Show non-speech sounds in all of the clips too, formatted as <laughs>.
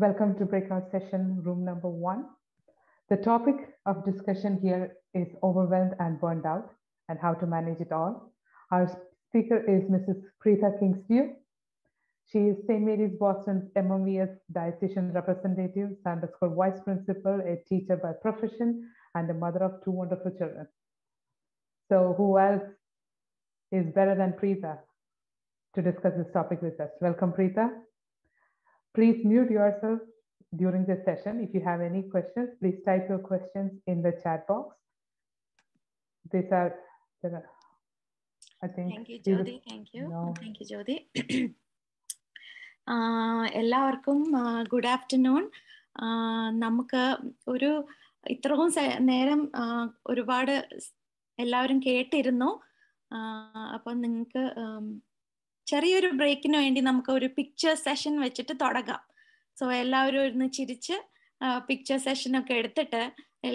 Welcome to breakout session room number one. The topic of discussion here is overwhelmed and burned out and how to manage it all. Our speaker is Mrs. Preetha Kingsview. She is St. Mary's Boston's MMES dietitian representative, Sanders School vice principal, a teacher by profession, and the mother of two wonderful children. So who else is better than Preetha to discuss this topic with us? Welcome, Preetha. Please mute yourself during the session. If you have any questions, please type your questions in the chat box. These are, I think. Thank you, Jyoti. Thank you. No. Thank you, Jyoti. എല്ലാവർക്കും good afternoon നമുക്ക് ഒരു ഇത്രയും നേരം ഒരുപാട് എല്ലാവരും കേട്ടിരുന്നു അപ്പം നിങ്ങൾക്ക് ചെറിയൊരു ബ്രേക്കിന് വേണ്ടി നമുക്ക് ഒരു പിക്ചർ സെഷൻ വെച്ചിട്ട് തുടങ്ങാം സോ എല്ലാവരും ഒന്ന് ചിരിച്ച് പിക്ചർ സെഷൻ ഒക്കെ എടുത്തിട്ട്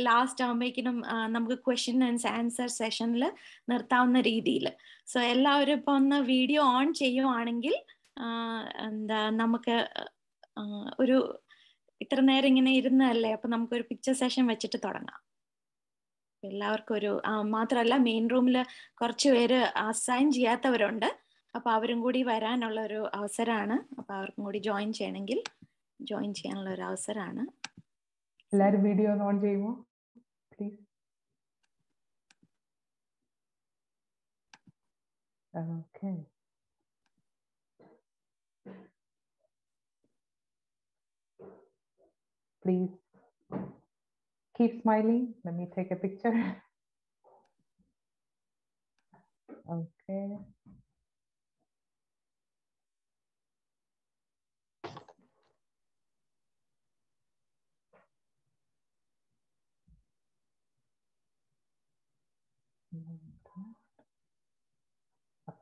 ലാസ്റ്റ് ആകുമ്പോഴേക്കിനും നമുക്ക് ക്വസ്റ്റ്യൻ ആൻഡ് ആൻസർ സെഷനിൽ നിർത്താവുന്ന രീതിയിൽ സോ എല്ലാവരും ഇപ്പോൾ ഒന്ന് വീഡിയോ ഓൺ ചെയ്യുവാണെങ്കിൽ എന്താ നമുക്ക് ഒരു ഇത്ര നേരം ഇങ്ങനെ ഇരുന്നല്ലേ അപ്പൊ നമുക്കൊരു പിക്ചർ സെഷൻ വെച്ചിട്ട് തുടങ്ങാം എല്ലാവർക്കും ഒരു മാത്രമല്ല മെയിൻ റൂമിൽ കുറച്ച് പേര് അസൈൻ ചെയ്യാത്തവരുണ്ട് അപ്പൊ അവരും കൂടി വരാനുള്ള ഒരു അവസരമാണ് അപ്പൊ അവർക്കും കൂടി ജോയിൻ ചെയ്യണമെങ്കിൽ ജോയിൻ ചെയ്യാനുള്ള ഒരു അവസരമാണ് എല്ലാവരും വീഡിയോ ഓൺ ചെയ്യുമോ please okay please keep smiling. Let me take a picture. <laughs> Okay.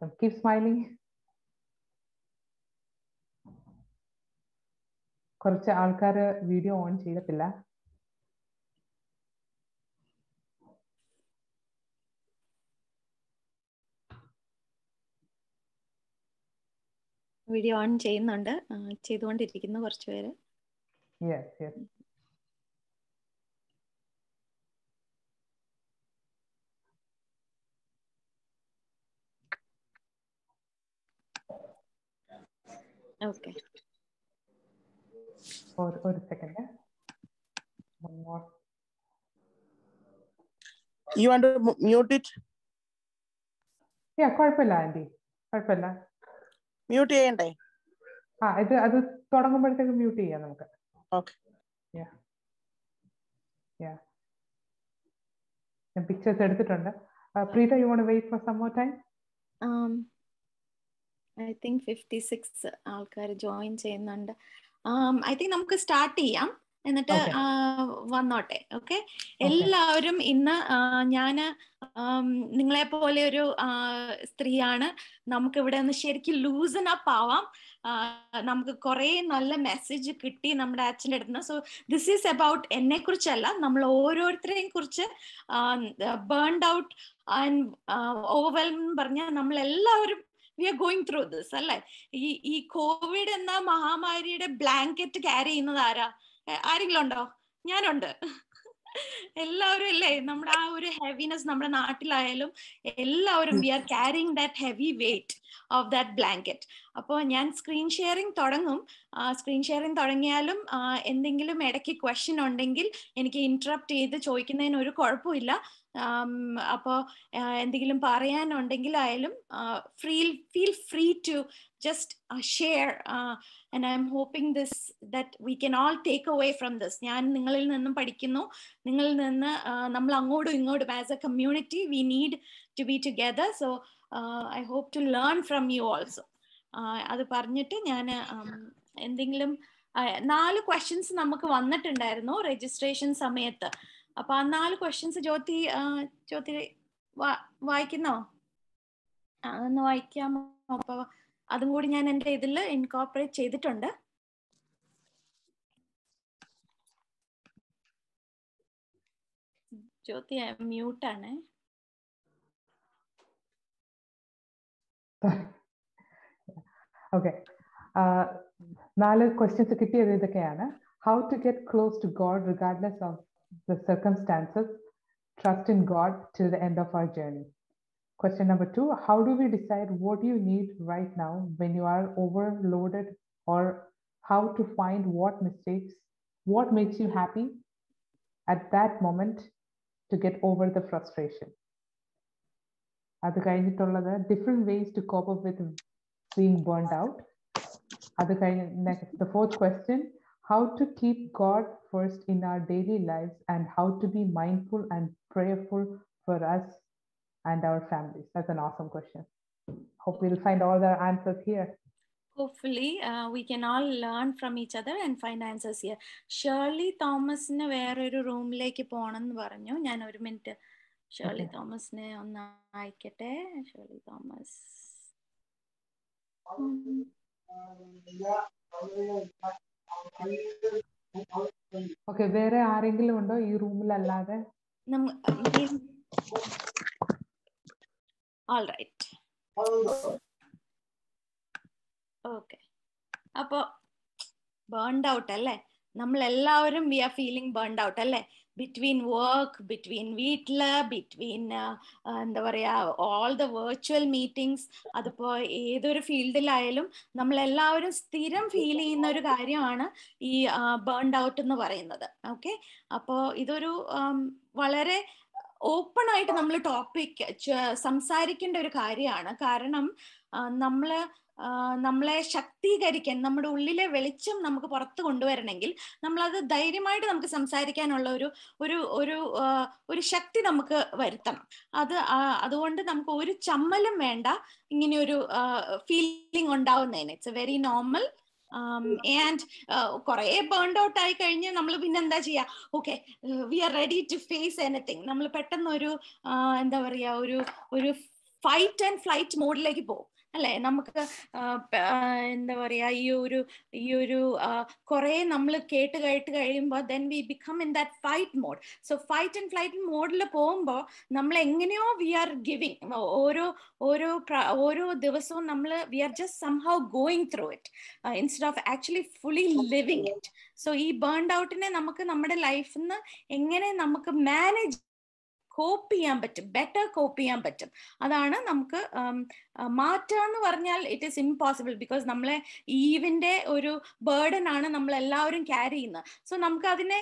Awesome. Keep smiling. കുറച്ച് ആൾക്കാർ വീഡിയോ ഓൺ ചെയ്തിട്ടില്ല വീഡിയോ ഓൺ ചെയ്യുന്നുണ്ട് ചെയ്തുകൊണ്ടിരിക്കുന്നു കുറച്ചുപേര് yes yes Okay. Or, or a second. Yeah? One more. You want to mute it? Yeah, കുഴപ്പമില്ല aunty കുഴപ്പമില്ല mute ചെയ്യണ്ടേ ആ ഇത് അത് തുടങ്ങുമ്പോഴത്തേക്ക് മ്യൂട്ട് ചെയ്യാം നമുക്ക് ഓക്കെ യാ യാ ഞാൻ പിക്ചേഴ്സ് എടുത്തിട്ടുണ്ട് Preetha you won't wait for some more time um I think fifty six ആൾക്കാർ ജോയിൻ ചെയ്യുന്നുണ്ട് ഐ um, തിങ്ക് നമുക്ക് സ്റ്റാർട്ട് ചെയ്യാം എന്നിട്ട് വന്നോട്ടെ ഓക്കെ എല്ലാവരും ഇന്ന് ഞാൻ നിങ്ങളെ പോലെ ഒരു സ്ത്രീയാണ് നമുക്ക് ഇവിടെ ഒന്ന് ശരിക്കും ലൂസൺ അപ്പ് ആവാം നമുക്ക് കുറെ നല്ല മെസ്സേജ് കിട്ടി നമ്മുടെ അച്ഛൻ്റെ അടുത്ത് നിന്ന് സോ ദിസ് ഈസ് അബൌട്ട് എന്നെ കുറിച്ചല്ല നമ്മൾ ഓരോരുത്തരെയും കുറിച്ച് ബേൺഡ് ഔട്ട് ആൻഡ് ഓവർവെൽം പറഞ്ഞാൽ നമ്മൾ എല്ലാവരും we are going through this അല്ലെ ഈ ഈ കോവിഡ് എന്ന മഹാമാരിയുടെ ബ്ലാങ്കറ്റ് ക്യാരി ചെയ്യുന്നത് ആരാ ആരെങ്കിലും ഉണ്ടോ ഞാനുണ്ട് എല്ലാവരും അല്ലേ നമ്മുടെ ആ ഒരു ഹെവിനെസ് നമ്മുടെ നാട്ടിലായാലും എല്ലാവരും we are carrying that heavy weight of that blanket അപ്പോൾ ഞാൻ സ്ക്രീൻ ഷെയറിംഗ് തുടങ്ങും സ്ക്രീൻ ഷെയറിംഗ് തുടങ്ങിയാലും എന്തെങ്കിലും ഇടയ്ക്ക് ക്വസ്റ്റ്യൻ ഉണ്ടെങ്കിൽ എനിക്ക് ഇന്ററപ്റ്റ് ചെയ്ത് ചോദിക്കുന്നതിന് ഒരു കുഴപ്പമില്ല അപ്പോൾ എന്തെങ്കിലും പറയാനുണ്ടെങ്കിലായാലും feel feel free to just share and I am hoping this that we can all take away from this ഞാൻ നിങ്ങളിൽ നിന്നും പഠിക്കുന്നു നിങ്ങളിൽ നിന്ന് നമ്മൾ അങ്ങോട്ടും ഇങ്ങോട്ടും as a community we need to be together so I hope to learn from you also അത് പറഞ്ഞിട്ട് ഞാൻ എന്തെങ്കിലും നാല് ക്വസ്റ്റ്യൻസ് നമുക്ക് വന്നിട്ടുണ്ടായിരുന്നു രജിസ്ട്രേഷൻ സമയത്ത് അപ്പൊ ആ നാല് ക്വസ്റ്റ്യൻസ് ജ്യോതി ജ്യോതി വായിക്കുന്നോ അതൊന്ന് വായിക്കാമോ അപ്പൊ അതും കൂടി ഞാൻ എന്റെ ഇതിൽ ഇൻകോപ്പറേറ്റ് ചെയ്തിട്ടുണ്ട് ജ്യോതി മ്യൂട്ടാണ് ഓക്കെ നാല് ക്വസ്റ്റ്യൻസ് കിട്ടിയത് ഇതൊക്കെയാണ് how to get close to God regardless of the circumstances, trust in God till the end of our journey. Question number two How do we decide what you need right now when you are overloaded, or how to find what mistakes, what makes you happy at that moment to get over the frustration? അത് കഴിഞ്ഞിട്ടുള്ളത് different ways to cope with with burned burned out അത് കഴിഞ്ഞ് next. The fourth question how to keep God first in our daily lives, and how to be mindful and prayerful for us and our families? That's an awesome question. Hope we'll find all the answers here. Uh, can all learn from each other and find answers here. Answers Thomas ഷേർലി തോമസിന് വേറൊരു റൂമിലേക്ക് പോകണം എന്ന് പറഞ്ഞു ഞാൻ ഒരു minute Shirley തോമസിനെ ഒന്ന് അയക്കട്ടെ ഷേർലി തോമസ് ഓക്കെ വേറെ ആരെങ്കിലും ഉണ്ടോ ഈ റൂമിൽ അല്ലാതെ ഓക്കെ അപ്പോ ബേൺഡ് ഔട്ട് അല്ലേ നമ്മൾ എല്ലാവരും we are feeling burned out അല്ലേ ബിറ്റ്വീൻ വർക്ക് ബിറ്റ്വീൻ വീട്ടിൽ ബിറ്റ്വീൻ എന്താ പറയാ ഓൾ ദ വെർച്വൽ മീറ്റിംഗ്സ് അതിപ്പോ ഏതൊരു ഫീൽഡിലായാലും നമ്മളെല്ലാവരും സ്ഥിരം ഫീൽ ചെയ്യുന്ന ഒരു കാര്യമാണ് ഈ ബേൺഡ് ഔട്ട് എന്ന് പറയുന്നത് ഓക്കെ അപ്പോൾ ഇതൊരു വളരെ ഓപ്പൺ ആയിട്ട് നമ്മൾ ടോപ്പിക് സംസാരിക്കേണ്ട ഒരു കാര്യമാണ് കാരണം നമ്മൾ നമ്മളെ ശക്തീകരിക്കാൻ നമ്മുടെ ഉള്ളിലെ വെളിച്ചം നമുക്ക് പുറത്ത് കൊണ്ടുവരണമെങ്കിൽ നമ്മളത് ധൈര്യമായിട്ട് നമുക്ക് സംസാരിക്കാനുള്ള ഒരു ഒരു ഒരു ഒരു ശക്തി നമുക്ക് വരുത്തണം അത് അതുകൊണ്ട് നമുക്ക് ഒരു ചമ്മലും വേണ്ട ഇങ്ങനെ ഒരു ഫീലിംഗ് ഉണ്ടാവുന്നതിന് it's a very normal and കുറെ ബേൺഡ് ഔട്ട് ആയി കഴിഞ്ഞ് നമ്മൾ പിന്നെ എന്താ ചെയ്യാ okay we are ready to face anything നമ്മൾ പെട്ടെന്ന് ഒരു എന്താ പറയാ ഒരു ഒരു ഫൈറ്റ് ആൻഡ് ഫ്ലൈറ്റ് മോഡിലേക്ക് പോകും അല്ലെ നമുക്ക് എന്താ പറയാ ഈ ഒരു ഈ ഒരു കുറെ നമ്മൾ കേട്ട് കേട്ട് കഴിയുമ്പോൾ then we become in that fight mode so fight and flight മോഡിൽ പോകുമ്പോൾ നമ്മൾ എങ്ങനെയോ വി ആർ ഗിവിങ് ഓരോ ഓരോ ഓരോ ദിവസവും നമ്മൾ we are just somehow going through it instead of actually fully living it so ഈ ബേൺഡ് ഔട്ടിനെ നമുക്ക് നമ്മുടെ ലൈഫിൽ നിന്ന് എങ്ങനെ നമുക്ക് മാനേജ് കോപ്പ് ചെയ്യാൻ പറ്റും ബെറ്റർ കോപ്പ് ചെയ്യാൻ പറ്റും അതാണ് നമുക്ക് മാറ്റുക എന്ന് പറഞ്ഞാൽ ഇറ്റ് ഈസ് ഇംപോസിബിൾ ബിക്കോസ് നമ്മളെ ഈവിന്റെ ഒരു ബേർഡൻ ആണ് നമ്മൾ എല്ലാവരും ക്യാരി ചെയ്യുന്നത് സോ നമുക്ക് അതിനെ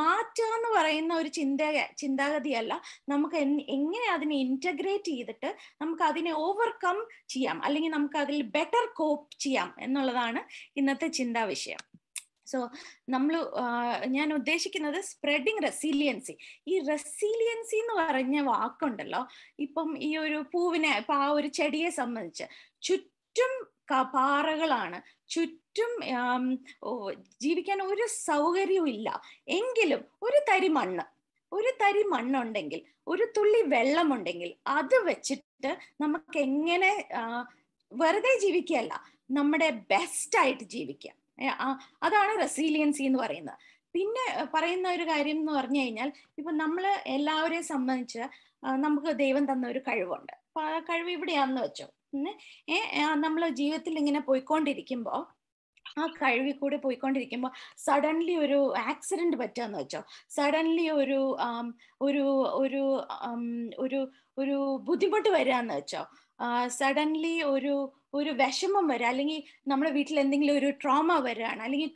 മാറ്റുക എന്ന് പറയുന്ന ഒരു ചിന്ത ചിന്താഗതിയല്ല നമുക്ക് എങ്ങനെ അതിനെ ഇന്റഗ്രേറ്റ് ചെയ്തിട്ട് നമുക്ക് അതിനെ ഓവർകം ചെയ്യാം അല്ലെങ്കിൽ നമുക്ക് അതിൽ ബെറ്റർ കോപ്പ് ചെയ്യാം എന്നുള്ളതാണ് ഇന്നത്തെ ചിന്താ വിഷയം സോ നമ്മൾ ഞാൻ ഉദ്ദേശിക്കുന്നത് സ്പ്രെഡിങ് റെസീലിയൻസി ഈ റെസീലിയൻസി എന്ന് പറഞ്ഞ വാക്കുണ്ടല്ലോ ഇപ്പം ഈ ഒരു പൂവിനെ ഇപ്പൊ ആ ഒരു ചെടിയെ സംബന്ധിച്ച് ചുറ്റും പാറകളാണ് ചുറ്റും ജീവിക്കാൻ ഒരു സൗകര്യവും ഇല്ല എങ്കിലും ഒരു തരി മണ്ണ് ഒരു തരി മണ്ണുണ്ടെങ്കിൽ ഒരു തുള്ളി വെള്ളമുണ്ടെങ്കിൽ അത് വെച്ചിട്ട് നമുക്ക് എങ്ങനെ വെറുതെ ജീവിക്കുകയല്ല നമ്മുടെ ബെസ്റ്റ് ആയിട്ട് ജീവിക്കുക അതാണ് റെസീലിയൻസി എന്ന് പറയുന്നത് പിന്നെ പറയുന്ന ഒരു കാര്യം എന്ന് പറഞ്ഞു കഴിഞ്ഞാൽ ഇപ്പൊ നമ്മൾ എല്ലാവരെയും സംബന്ധിച്ച് നമുക്ക് ദൈവം തന്ന ഒരു കഴിവുണ്ട് അപ്പൊ ആ കഴിവ് ഇവിടെയാന്ന് വെച്ചു നമ്മൾ ജീവിതത്തിൽ ഇങ്ങനെ പോയിക്കൊണ്ടിരിക്കുമ്പോൾ ആ കഴിവിൽ കൂടെ പോയിക്കൊണ്ടിരിക്കുമ്പോൾ സഡൻലി ഒരു ആക്സിഡന്റ് പറ്റാന്ന് വെച്ചോ സഡൻലി ഒരു ഒരു ഒരു ഒരു ഒരു ബുദ്ധിമുട്ട് വരാന്ന് വെച്ചോ സഡൻലി ഒരു ഒരു വിഷമം വരിക അല്ലെങ്കിൽ നമ്മുടെ വീട്ടിൽ എന്തെങ്കിലും ഒരു ട്രോമ വരികയാണ് അല്ലെങ്കിൽ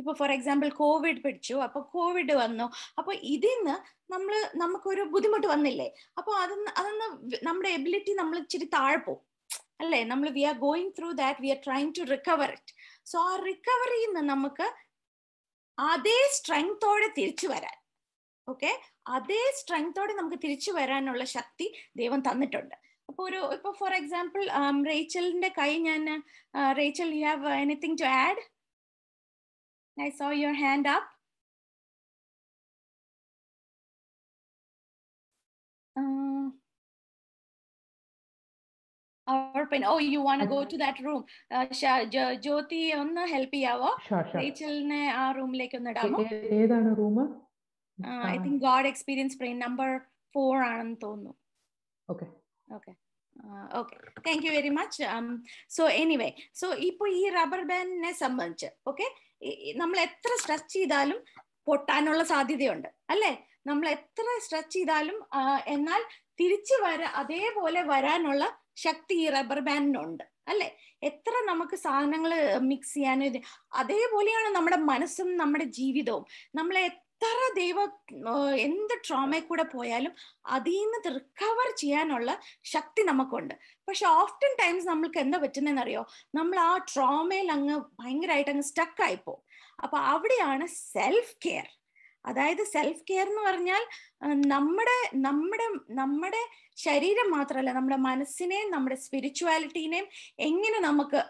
ഇപ്പൊ ഫോർ എക്സാമ്പിൾ കോവിഡ് പിടിച്ചു അപ്പൊ കോവിഡ് വന്നു അപ്പൊ ഇതിൽ നിന്ന് നമ്മൾ നമുക്കൊരു ബുദ്ധിമുട്ട് വന്നില്ലേ അപ്പൊ അതൊന്ന് അതൊന്ന് നമ്മുടെ എബിലിറ്റി നമ്മൾ ഇച്ചിരി താഴ്പോ അല്ലേ നമ്മൾ we are going through that we are trying to recover it so ആ റിക്കവറിയിൽ നിന്ന് നമുക്ക് അതേ സ്ട്രെങ്തോടെ തിരിച്ചു വരാൻ ഓക്കെ അതേ സ്ട്രെങ്തോടെ നമുക്ക് തിരിച്ചു വരാനുള്ള ശക്തി ദൈവം തന്നിട്ടുണ്ട് അപ്പൊ ഒരു ഇപ്പൊ ഫോർ എക്സാമ്പിൾ um, റേച്ചലിന്റെ കൈ ഞാൻ Rachel you have anything to add I saw your hand up our pen. Oh, you want to go to that room. Jyothi ഒന്ന് ഹെൽപ്പ് ചെയ്യാവോ റേച്ചലിനെ ആ റൂമിലേക്ക് ഒന്ന് ഇടാമോ ഏതാണ് room I think God experience prayer number four ആണെന്ന് തോന്നുന്നു okay okay okay thank you very much so anyway so ഇപ്പോൾ ഈ റബ്ബർ ബാൻഡിനെ സംബന്ധിച്ച് ഓക്കെ നമ്മൾ എത്ര സ്ട്രെച്ച് ചെയ്താലും പൊട്ടാനുള്ള സാധ്യതയുണ്ട് അല്ലേ നമ്മൾ എത്ര സ്ട്രെച്ച് ചെയ്താലും എന്നാൽ തിരിച്ചു വര അതേപോലെ വരാനുള്ള ശക്തി ഈ റബ്ബർ ബാൻഡിനുണ്ട് അല്ലെ എത്ര നമുക്ക് സാധനങ്ങൾ മിക്സ് ചെയ്യാനും അതേപോലെയാണ് നമ്മുടെ മനസ്സും നമ്മുടെ ജീവിതവും നമ്മളെ എത്ര ദൈവ എന്ത് ട്രോമയിൽ കൂടെ പോയാലും അതിൽ നിന്ന് റിക്കവർ ചെയ്യാനുള്ള ശക്തി നമുക്കുണ്ട് പക്ഷെ ഓഫ്റ്റൻ ടൈംസ് നമ്മൾക്ക് എന്താ പറ്റുന്നതെന്നറിയോ നമ്മൾ ആ ട്രോമയിൽ അങ്ങ് ഭയങ്കരമായിട്ട് അങ്ങ് സ്റ്റക്കായിപ്പോ അപ്പൊ അവിടെയാണ് സെൽഫ് കെയർ അതായത് സെൽഫ് കെയർ എന്ന് പറഞ്ഞാൽ നമ്മുടെ നമ്മുടെ നമ്മുടെ ശരീരം മാത്രമല്ല നമ്മുടെ മനസ്സിനെയും നമ്മുടെ സ്പിരിച്വാലിറ്റീനെയും എങ്ങനെ നമുക്ക്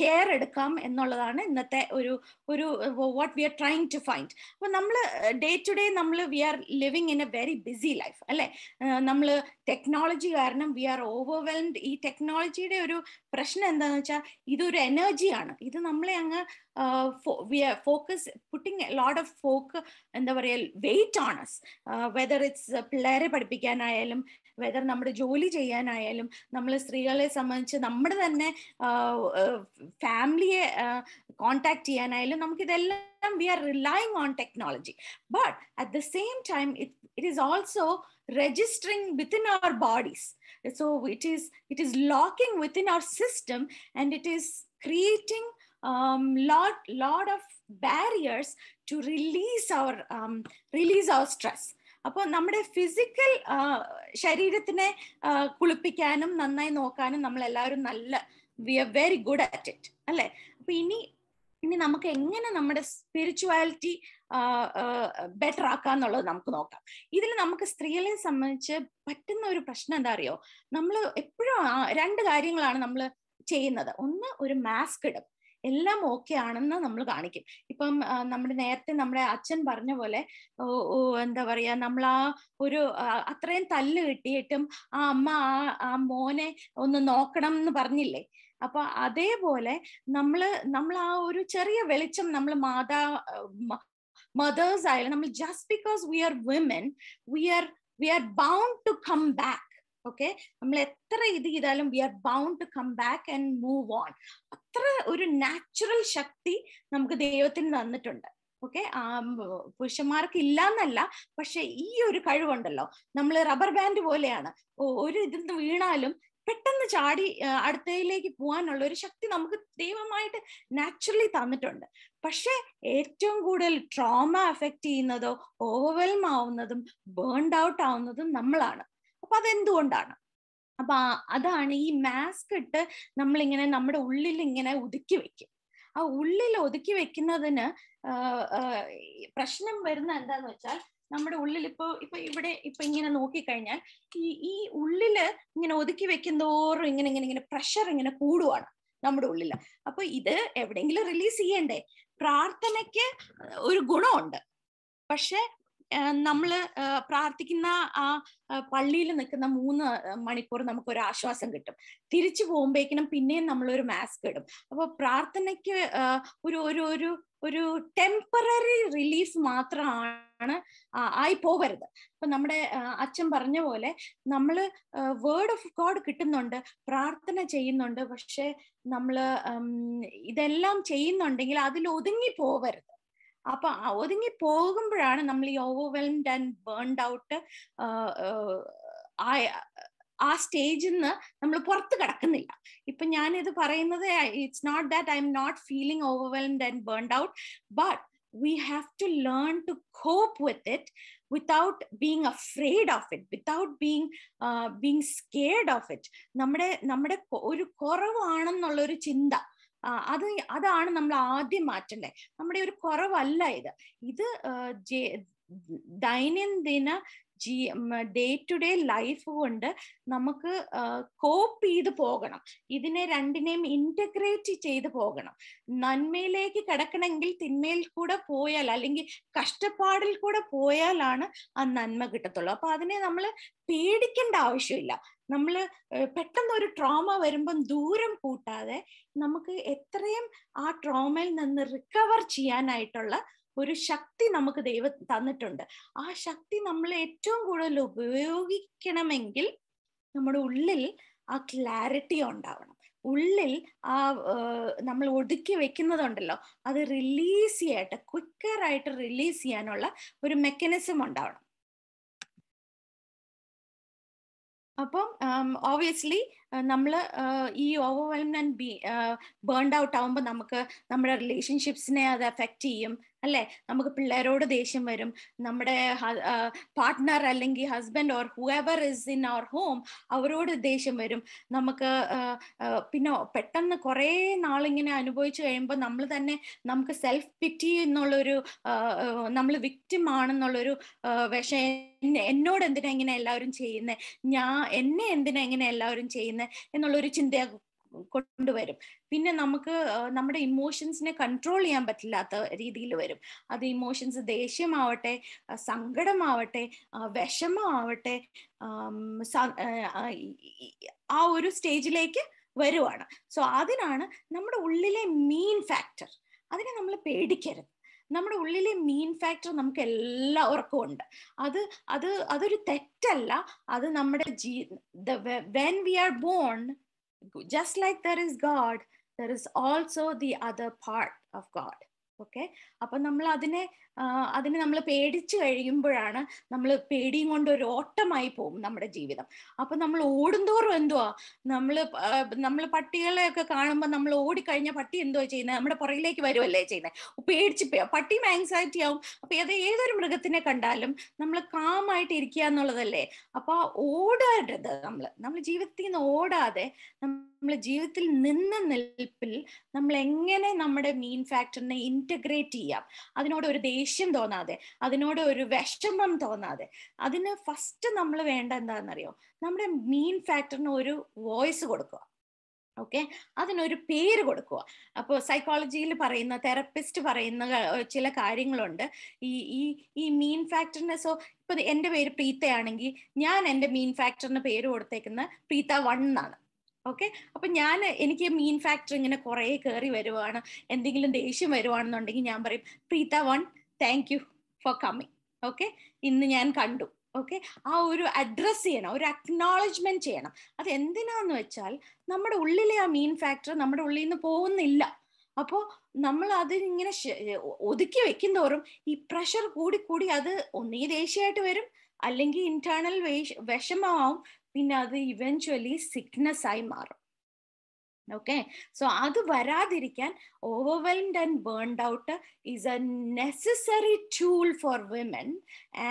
കെയർ എടുക്കാം എന്നുള്ളതാണ് ഇന്നത്തെ ഒരു ഒരു what we are trying to find അപ്പോൾ നമ്മൾ ഡേ ടു ഡേ നമ്മൾ we are living in a very busy life അല്ലേ നമ്മൾ ടെക്നോളജി കാരണം വി ആർ ഓവർവെൽംഡ് ഈ ടെക്നോളജിയുടെ ഒരു പ്രശ്നം എന്താണെന്ന് വെച്ചാൽ ഇതൊരു എനർജിയാണ് ഇത് നമ്മളെ അങ്ങ് ഫോക്കസ് പുട്ടിങ് ലോട്ട് ഓഫ് ഫോക്ക് എന്താ പറയുക വെയിറ്റ് ആണ് വെദർ ഇറ്റ്സ് പിള്ളേരെ പഠിപ്പിക്കാനായാലും വെതർ നമ്മുടെ ജോലി ചെയ്യാനായാലും നമ്മൾ സ്ത്രീകളെ സംബന്ധിച്ച് നമ്മുടെ തന്നെ ഫാമിലിയെ കോണ്ടാക്ട് ചെയ്യാനായാലും നമുക്കിതെല്ലാം we are relying on technology but at the same time it it also registering within our bodies so it is it is locking within our system and it is creating um, lot lot of barriers to release our um, release our stress അപ്പോൾ നമ്മുടെ physical ശരീരത്തിനെ കുളിപ്പിക്കാനും നന്നായി നോക്കാനും നമ്മൾ എല്ലാവരും നല്ല we are very good at it അല്ലെ അപ്പൊ ഇനി ഇനി നമുക്ക് എങ്ങനെ നമ്മുടെ സ്പിരിച്വാലിറ്റി ബെറ്റർ ആക്കുക എന്നുള്ളത് നമുക്ക് നോക്കാം ഇതിൽ നമുക്ക് സ്ത്രീകളെ സംബന്ധിച്ച് പറ്റുന്ന ഒരു പ്രശ്നം എന്താ അറിയോ നമ്മൾ എപ്പോഴും രണ്ട് കാര്യങ്ങളാണ് നമ്മൾ ചെയ്യുന്നത് ഒന്ന് ഒരു മാസ്ക് ഇടും എല്ലാം ഓക്കെ ആണെന്ന് നമ്മൾ കാണിക്കും ഇപ്പം നമ്മുടെ നേരത്തെ നമ്മുടെ അച്ഛൻ പറഞ്ഞ പോലെ എന്താ പറയാ നമ്മൾ ആ ഒരു അത്രയും തല്ല് കിട്ടിയിട്ടും ആ അമ്മ ആ മോനെ ഒന്ന് നോക്കണം എന്ന് പറഞ്ഞില്ലേ അപ്പൊ അതേപോലെ നമ്മള് നമ്മൾ ആ ഒരു ചെറിയ വെളിച്ചം നമ്മൾ മാതാ മദേഴ്സ് ആയാലും നമ്മൾ just because we are women we are we are bound to come back okay നമ്മൾ എത്ര ഇത് ചെയ്താലും we are bound to come back and move on എത്ര ഒരു നാച്ചുറൽ ശക്തി നമുക്ക് ദൈവത്തിന് തന്നിട്ടുണ്ട് ഓക്കെ ആ പുരുഷന്മാർക്ക് ഇല്ല എന്നല്ല പക്ഷെ ഈ ഒരു കഴിവുണ്ടല്ലോ നമ്മൾ റബ്ബർ ബാൻഡ് പോലെയാണ് ഒരു ഇതിൽ നിന്ന് വീണാലും പെട്ടെന്ന് ചാടി അടുത്തയിലേക്ക് പോകാനുള്ള ഒരു ശക്തി നമുക്ക് ദൈവമായിട്ട് നാച്ചുറലി തന്നിട്ടുണ്ട് പക്ഷെ ഏറ്റവും കൂടുതൽ ട്രോമ അഫക്റ്റ് ചെയ്യുന്നതോ ഓവർവെൽം ആവുന്നതും ബേൺഡ് ഔട്ട് ആവുന്നതും നമ്മളാണ് അപ്പൊ അതെന്തുകൊണ്ടാണ് അപ്പൊ അതാണ് ഈ മാസ്ക് ഇട്ട് നമ്മളിങ്ങനെ നമ്മുടെ ഉള്ളിൽ ഇങ്ങനെ ഒതുക്കി വെക്കും ആ ഉള്ളിൽ ഒതുക്കി വെക്കുന്നതിന് പ്രശ്നം വരുന്ന എന്താന്ന് വെച്ചാൽ നമ്മുടെ ഉള്ളിൽ ഇപ്പൊ ഇപ്പൊ ഇവിടെ ഇപ്പൊ ഇങ്ങനെ നോക്കിക്കഴിഞ്ഞാൽ ഈ ഈ ഉള്ളില് ഇങ്ങനെ ഒതുക്കി വെക്കുന്നോറും ഇങ്ങനെ ഇങ്ങനെ ഇങ്ങനെ പ്രഷർ ഇങ്ങനെ കൂടുവാണ് നമ്മുടെ ഉള്ളില് അപ്പൊ ഇത് എവിടെയെങ്കിലും റിലീസ് ചെയ്യണ്ടേ പ്രാർത്ഥനയ്ക്ക് ഒരു ഗുണമുണ്ട് പക്ഷെ നമ്മൾ പ്രാർത്ഥിക്കുന്ന ആ പള്ളിയിൽ നിൽക്കുന്ന മൂന്ന് മണിക്കൂർ നമുക്ക് ഒരു ആശ്വാസം കിട്ടും തിരിച്ചു പോകുമ്പോഴേക്കിനും പിന്നെയും നമ്മളൊരു മാസ്ക് ഇടും അപ്പോൾ പ്രാർത്ഥനയ്ക്ക് ഒരു ഒരു ഒരു ഒരു ടെമ്പററി റിലീഫ് മാത്രമാണ് ആയി പോകരുത് അപ്പൊ നമ്മുടെ അച്ഛൻ പറഞ്ഞ പോലെ നമ്മൾ വേർഡ് ഓഫ് ഗോഡ് കിട്ടുന്നുണ്ട് പ്രാർത്ഥന ചെയ്യുന്നുണ്ട് പക്ഷെ നമ്മൾ ഇതെല്ലാം ചെയ്യുന്നുണ്ടെങ്കിൽ അതിൽ ഒതുങ്ങി പോവരുത് അപ്പൊ ഒതുങ്ങി പോകുമ്പോഴാണ് നമ്മൾ ഈ ഓവർവെൽംഡ് ആൻഡ് ബേൺഡ് ഔട്ട് ആ സ്റ്റേജിൽ നിന്ന് നമ്മൾ പുറത്ത് കടക്കുന്നില്ല ഇപ്പൊ ഞാനിത് പറയുന്നത് it's not that I M not feeling overwhelmed and burned out but we have to learn to cope with it without being afraid of it without being being scared of it നമ്മുടെ നമ്മുടെ ഒരു കുറവാണെന്നുള്ള ഒരു ചിന്ത അത് അതാണ് നമ്മൾ ആദ്യം മാറ്റേണ്ടത് നമ്മുടെ ഒരു കുറവല്ല ഇത് ഇത് ദൈനംദിന ജീ ഡേ ടു ഡേ ലൈഫ് കൊണ്ട് നമുക്ക് കോപ്പ് ചെയ്ത് പോകണം ഇതിനെ രണ്ടിനെയും ഇൻറ്റഗ്രേറ്റ് ചെയ്ത് പോകണം നന്മയിലേക്ക് കിടക്കണമെങ്കിൽ തിന്മയിൽ കൂടെ പോയാൽ അല്ലെങ്കിൽ കഷ്ടപ്പാടിൽ കൂടെ പോയാലാണ് ആ നന്മ കിട്ടത്തുള്ളൂ അപ്പൊ അതിനെ നമ്മൾ പേടിക്കേണ്ട ആവശ്യമില്ല നമ്മൾ പെട്ടെന്ന് ഒരു ട്രോമ വരുമ്പം ദൂരം കൂട്ടാതെ നമുക്ക് എത്രയും ആ ട്രോമയിൽ നിന്ന് റിക്കവർ ചെയ്യാനായിട്ടുള്ള ഒരു ശക്തി നമുക്ക് ദൈവം തന്നിട്ടുണ്ട് ആ ശക്തി നമ്മൾ ഏറ്റവും കൂടുതൽ ഉപയോഗിക്കണമെങ്കിൽ നമ്മുടെ ഉള്ളിൽ ആ ക്ലാരിറ്റി ഉണ്ടാവണം ഉള്ളിൽ ആ നമ്മൾ ഒതുക്കി വെക്കുന്നതുണ്ടല്ലോ അത് റിലീസ് ചെയ്യട്ടെ ക്വിക്കറായിട്ട് റിലീസ് ചെയ്യാനുള്ള ഒരു മെക്കാനിസം ഉണ്ടാവണം അപ്പം ഓബിയസ്ലി നമ്മൾ ഈ ഓവർവെൽം ആൻഡ് ബി ബേൺഡ് ഔട്ട് ആവുമ്പോൾ നമുക്ക് നമ്മുടെ റിലേഷൻഷിപ്സിനെ അത് എഫക്റ്റ് ചെയ്യും അല്ലെ നമുക്ക് പിള്ളേരോട് ദേഷ്യം വരും നമ്മുടെ പാർട്ട്ണർ അല്ലെങ്കിൽ husband or ever is in our home അവരോട് ദേഷ്യം വരും നമുക്ക് പിന്നെ പെട്ടെന്ന് കുറേ നാളിങ്ങനെ അനുഭവിച്ചു കഴിയുമ്പോൾ നമ്മൾ തന്നെ നമുക്ക് സെൽഫ് പിറ്റി എന്നുള്ളൊരു നമ്മൾ വിക്റ്റിം ആണെന്നുള്ളൊരു വിഷയം എന്നോട് എന്തിനാ ഇങ്ങനെ എല്ലാവരും ചെയ്യുന്നത് ഞാൻ എന്നെ എന്തിനാ ഇങ്ങനെ എല്ലാവരും ചെയ്യുന്നത് എന്നുള്ളൊരു ചിന്തയൊക്കെ കൊണ്ടുവരും പിന്നെ നമുക്ക് നമ്മുടെ ഇമോഷൻസിനെ കൺട്രോൾ ചെയ്യാൻ പറ്റില്ലാത്ത രീതിയിൽ വരും അത് ഇമോഷൻസ് ദേഷ്യമാവട്ടെ സങ്കടമാവട്ടെ വിഷമമാവട്ടെ ആ ഒരു സ്റ്റേജിലേക്ക് വരുവാണ് സോ അതിനാണ് നമ്മുടെ ഉള്ളിലെ മീൻ ഫാക്ടർ അതിനെ നമ്മൾ പേടിക്കരുത് നമ്മുടെ ഉള്ളിലെ മീൻ ഫാക്ടർ നമുക്ക് എല്ലാവർക്കും ഉണ്ട് അത് അത് അതൊരു തെറ്റല്ല അത് നമ്മുടെ ജീ when we are born just like there is God, there is also the other part of God. Okay അപ്പം നമ്മൾ അതിനെ അതിനെ നമ്മൾ പേടിച്ചു കഴിയുമ്പോഴാണ് നമ്മൾ പേടിയും കൊണ്ട് ഒരു ഓട്ടമായി പോകും നമ്മുടെ ജീവിതം അപ്പൊ നമ്മൾ ഓടുന്തോറും എന്തുവാ നമ്മൾ നമ്മൾ പട്ടികളെയൊക്കെ കാണുമ്പോൾ നമ്മൾ ഓടിക്കഴിഞ്ഞ പട്ടി എന്തോ ചെയ്യുന്നത് നമ്മുടെ പുറകിലേക്ക് വരുമല്ലേ ചെയ്യുന്നത് പേടിച്ച് പട്ടിയും ആങ്സൈറ്റി ആവും അപ്പൊ ഏത് ഏതൊരു മൃഗത്തിനെ കണ്ടാലും നമ്മൾ കാമായിട്ട് ഇരിക്കുക എന്നുള്ളതല്ലേ അപ്പൊ ഓടരുത് നമ്മൾ നമ്മൾ ജീവിതത്തിൽ നിന്ന് ഓടാതെ നമ്മൾ ജീവിതത്തിൽ നിന്ന നിൽപ്പിൽ നമ്മൾ എങ്ങനെ നമ്മുടെ മീൻ ഫാക്ടറിനെ ഇന്റഗ്രേറ്റ് ചെയ്യാം അതിനോട് ഒരു ദേഷ്യം തോന്നാതെ അതിനോട് ഒരു വിഷമം തോന്നാതെ അതിന് ഫസ്റ്റ് നമ്മൾ വേണ്ട എന്താണെന്നറിയോ നമ്മുടെ മീൻ ഫാക്ടറിന് ഒരു വോയിസ് കൊടുക്കുക ഓക്കെ അതിനൊരു പേര് കൊടുക്കുക അപ്പോൾ സൈക്കോളജിയിൽ പറയുന്ന തെറപ്പിസ്റ്റ് പറയുന്ന ചില കാര്യങ്ങളുണ്ട് ഈ ഈ ഈ മീൻ ഫാക്ടറിനെ സോ ഇപ്പൊ എൻ്റെ പേര് പ്രീത്തയാണെങ്കിൽ ഞാൻ എൻ്റെ മീൻ ഫാക്ടറിന് പേര് കൊടുത്തേക്കുന്ന പ്രീത്ത വൺ എന്നാണ് ഓക്കെ അപ്പൊ ഞാൻ എനിക്ക് മീൻ ഫാക്ടറി ഇങ്ങനെ കുറെ കയറി വരുവാണ് എന്തെങ്കിലും ദേഷ്യം വരുവാണെന്നുണ്ടെങ്കിൽ ഞാൻ പറയും Preetha one thank you for coming okay ഇന്ന് ഞാൻ കണ്ടു ഓക്കെ ആ ഒരു അഡ്രസ്സ് ചെയ്യണം ഒരു അക്നോളജ്മെന്റ് ചെയ്യണം അത് എന്തിനാന്ന് വെച്ചാൽ നമ്മുടെ ഉള്ളിലെ ആ മീൻ ഫാക്ടർ നമ്മുടെ ഉള്ളിൽ നിന്ന് പോകുന്നില്ല അപ്പോൾ നമ്മൾ അതിങ്ങനെ ഒതുക്കി വെക്കും തോറും ഈ പ്രഷർ കൂടി കൂടി അത് ഒന്നീ ദേഷ്യമായിട്ട് വരും അല്ലെങ്കിൽ ഇന്റേണൽ വേഷ വിഷമമാവും പിന്നെ അത് ഇവൻച്വലി സിക്നസ് ആയി മാറും okay so adu varadirikan overwhelmed and burned out is a necessary tool for women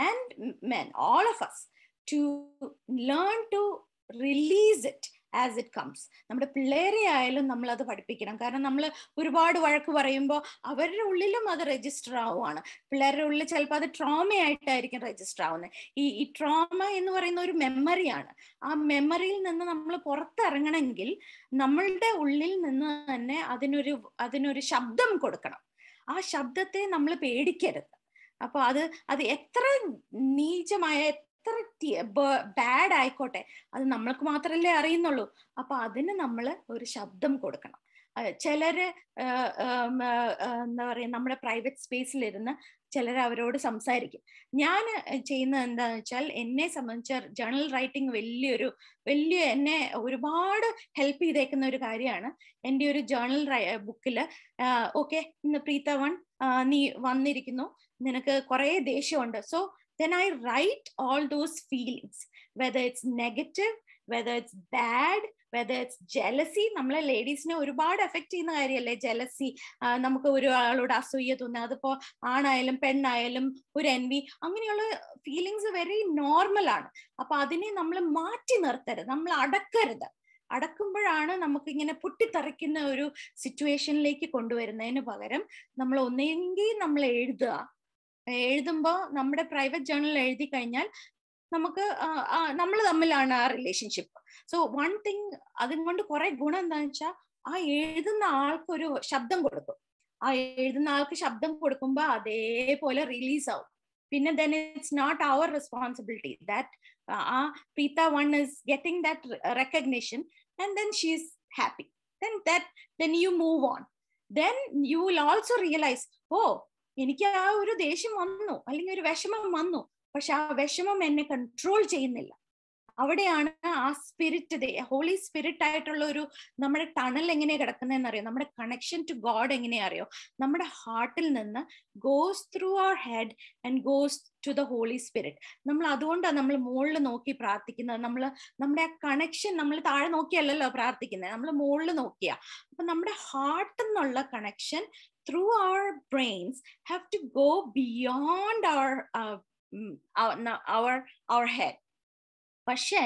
and men all of us to learn to release it as it comes നമ്മുടെ പിള്ളേരെ ആയാലും നമ്മൾ അത് പഠിപ്പിക്കണം കാരണം നമ്മൾ ഒരുപാട് വഴക്ക് പറയുമ്പോൾ അവരുടെ ഉള്ളിലും അത് രജിസ്റ്റർ ആവുകയാണ് പിള്ളേരുടെ ഉള്ളിൽ ചിലപ്പോൾ അത് ട്രോമയായിട്ടായിരിക്കും രജിസ്റ്റർ ആവുന്നത് ഈ ഈ ട്രോമ എന്ന് പറയുന്ന ഒരു മെമ്മറിയാണ് ആ മെമ്മറിയിൽ നിന്ന് നമ്മൾ പുറത്തിറങ്ങണമെങ്കിൽ നമ്മളുടെ ഉള്ളിൽ നിന്ന് തന്നെ അതിനൊരു അതിനൊരു ശബ്ദം കൊടുക്കണം ആ ശബ്ദത്തെ നമ്മൾ പേടിക്കരുത് അപ്പൊ അത് അത് എത്ര നീചമായ എത്ര ബാഡ് ആയിക്കോട്ടെ അത് നമ്മൾക്ക് മാത്രമല്ലേ അറിയുന്നുള്ളൂ അപ്പൊ അതിന് നമ്മൾ ഒരു ശബ്ദം കൊടുക്കണം ചിലര് എന്താ പറയുക നമ്മുടെ പ്രൈവറ്റ് സ്പേസിലിരുന്ന് ചിലർ അവരോട് സംസാരിക്കും ഞാൻ ചെയ്യുന്നത് എന്താണെന്ന് വെച്ചാൽ എന്നെ സംബന്ധിച്ച ജേണൽ റൈറ്റിംഗ് വലിയൊരു വലിയ എന്നെ ഒരുപാട് ഹെൽപ്പ് ചെയ്തേക്കുന്ന ഒരു കാര്യമാണ് എൻ്റെ ഒരു ജേണൽ ബുക്കിൽ ഓക്കെ ഇന്ന് പ്രീത വൺ നീ വന്നിരിക്കുന്നു നിനക്ക് കുറേ ദേഷ്യമുണ്ട് so then I write all those feelings, whether it's negative, whether it's bad, whether it's jealousy. നമ്മളെ ലേഡീസിനെ ഒരുപാട് എഫക്ട് ചെയ്യുന്ന കാര്യമല്ലേ ജലസി നമുക്ക് ഒരാളോട് അസൂയ തോന്നുക അതിപ്പോ ആണായാലും പെണ്ണായാലും ഒരു എൻവി അങ്ങനെയുള്ള ഫീലിങ്സ് വെരി നോർമൽ ആണ് അപ്പൊ അതിനെ നമ്മൾ മാറ്റി നിർത്തരുത് നമ്മൾ അടക്കരുത് അടക്കുമ്പോഴാണ് നമുക്ക് ഇങ്ങനെ പൊട്ടിത്തെറിക്കുന്ന ഒരു സിറ്റുവേഷനിലേക്ക് കൊണ്ടുവരുന്നതിന് പകരം നമ്മൾ ഒന്നെങ്കിൽ നമ്മൾ എഴുതുക എഴുതുമ്പോൾ നമ്മുടെ പ്രൈവറ്റ് ജേർണൽ എഴുതി കഴിഞ്ഞാൽ നമുക്ക് നമ്മൾ തമ്മിലാണ് ആ റിലേഷൻഷിപ്പ് സോ വൺ തിങ് കൊണ്ട് കുറെ ഗുണം എന്താണെന്ന് വെച്ചാൽ ആ എഴുതുന്ന ആൾക്കൊരു ശബ്ദം കൊടുക്കും ആ എഴുതുന്ന ആൾക്ക് ശബ്ദം കൊടുക്കുമ്പോൾ അതേപോലെ റിലീസ് ആവും പിന്നെ then it's not our responsibility that ആ Preetha one is getting that recognition and then she's happy then that then you move on then you will also realize oh എനിക്ക് ആ ഒരു ദേഷ്യം വന്നു അല്ലെങ്കിൽ ഒരു വിഷമം വന്നു പക്ഷെ ആ വിഷമം എന്നെ കൺട്രോൾ ചെയ്യുന്നില്ല അവിടെയാണ് ആ സ്പിരിറ്റ് ഹോളി സ്പിരിറ്റ് ആയിട്ടുള്ള ഒരു നമ്മുടെ ടണൽ എങ്ങനെ കിടക്കുന്നതെന്ന് അറിയോ നമ്മുടെ കണക്ഷൻ ടു ഗോഡ് എങ്ങനെയാ അറിയോ നമ്മുടെ ഹാർട്ടിൽ നിന്ന് goes through our head and goes to the holy spirit നമ്മൾ അതുകൊണ്ടാണ് നമ്മൾ മുകളിൽ നോക്കി പ്രാർത്ഥിക്കുന്നത് നമ്മൾ നമ്മുടെ ആ കണക്ഷൻ നമ്മൾ താഴെ നോക്കിയല്ലല്ലോ പ്രാർത്ഥിക്കുന്നത് നമ്മൾ മുകളിൽ നോക്കിയാ അപ്പൊ നമ്മുടെ ഹാർട്ടിൽ നിന്നുള്ള connection through our brains have to go beyond our uh, mm, our our our head പക്ഷേ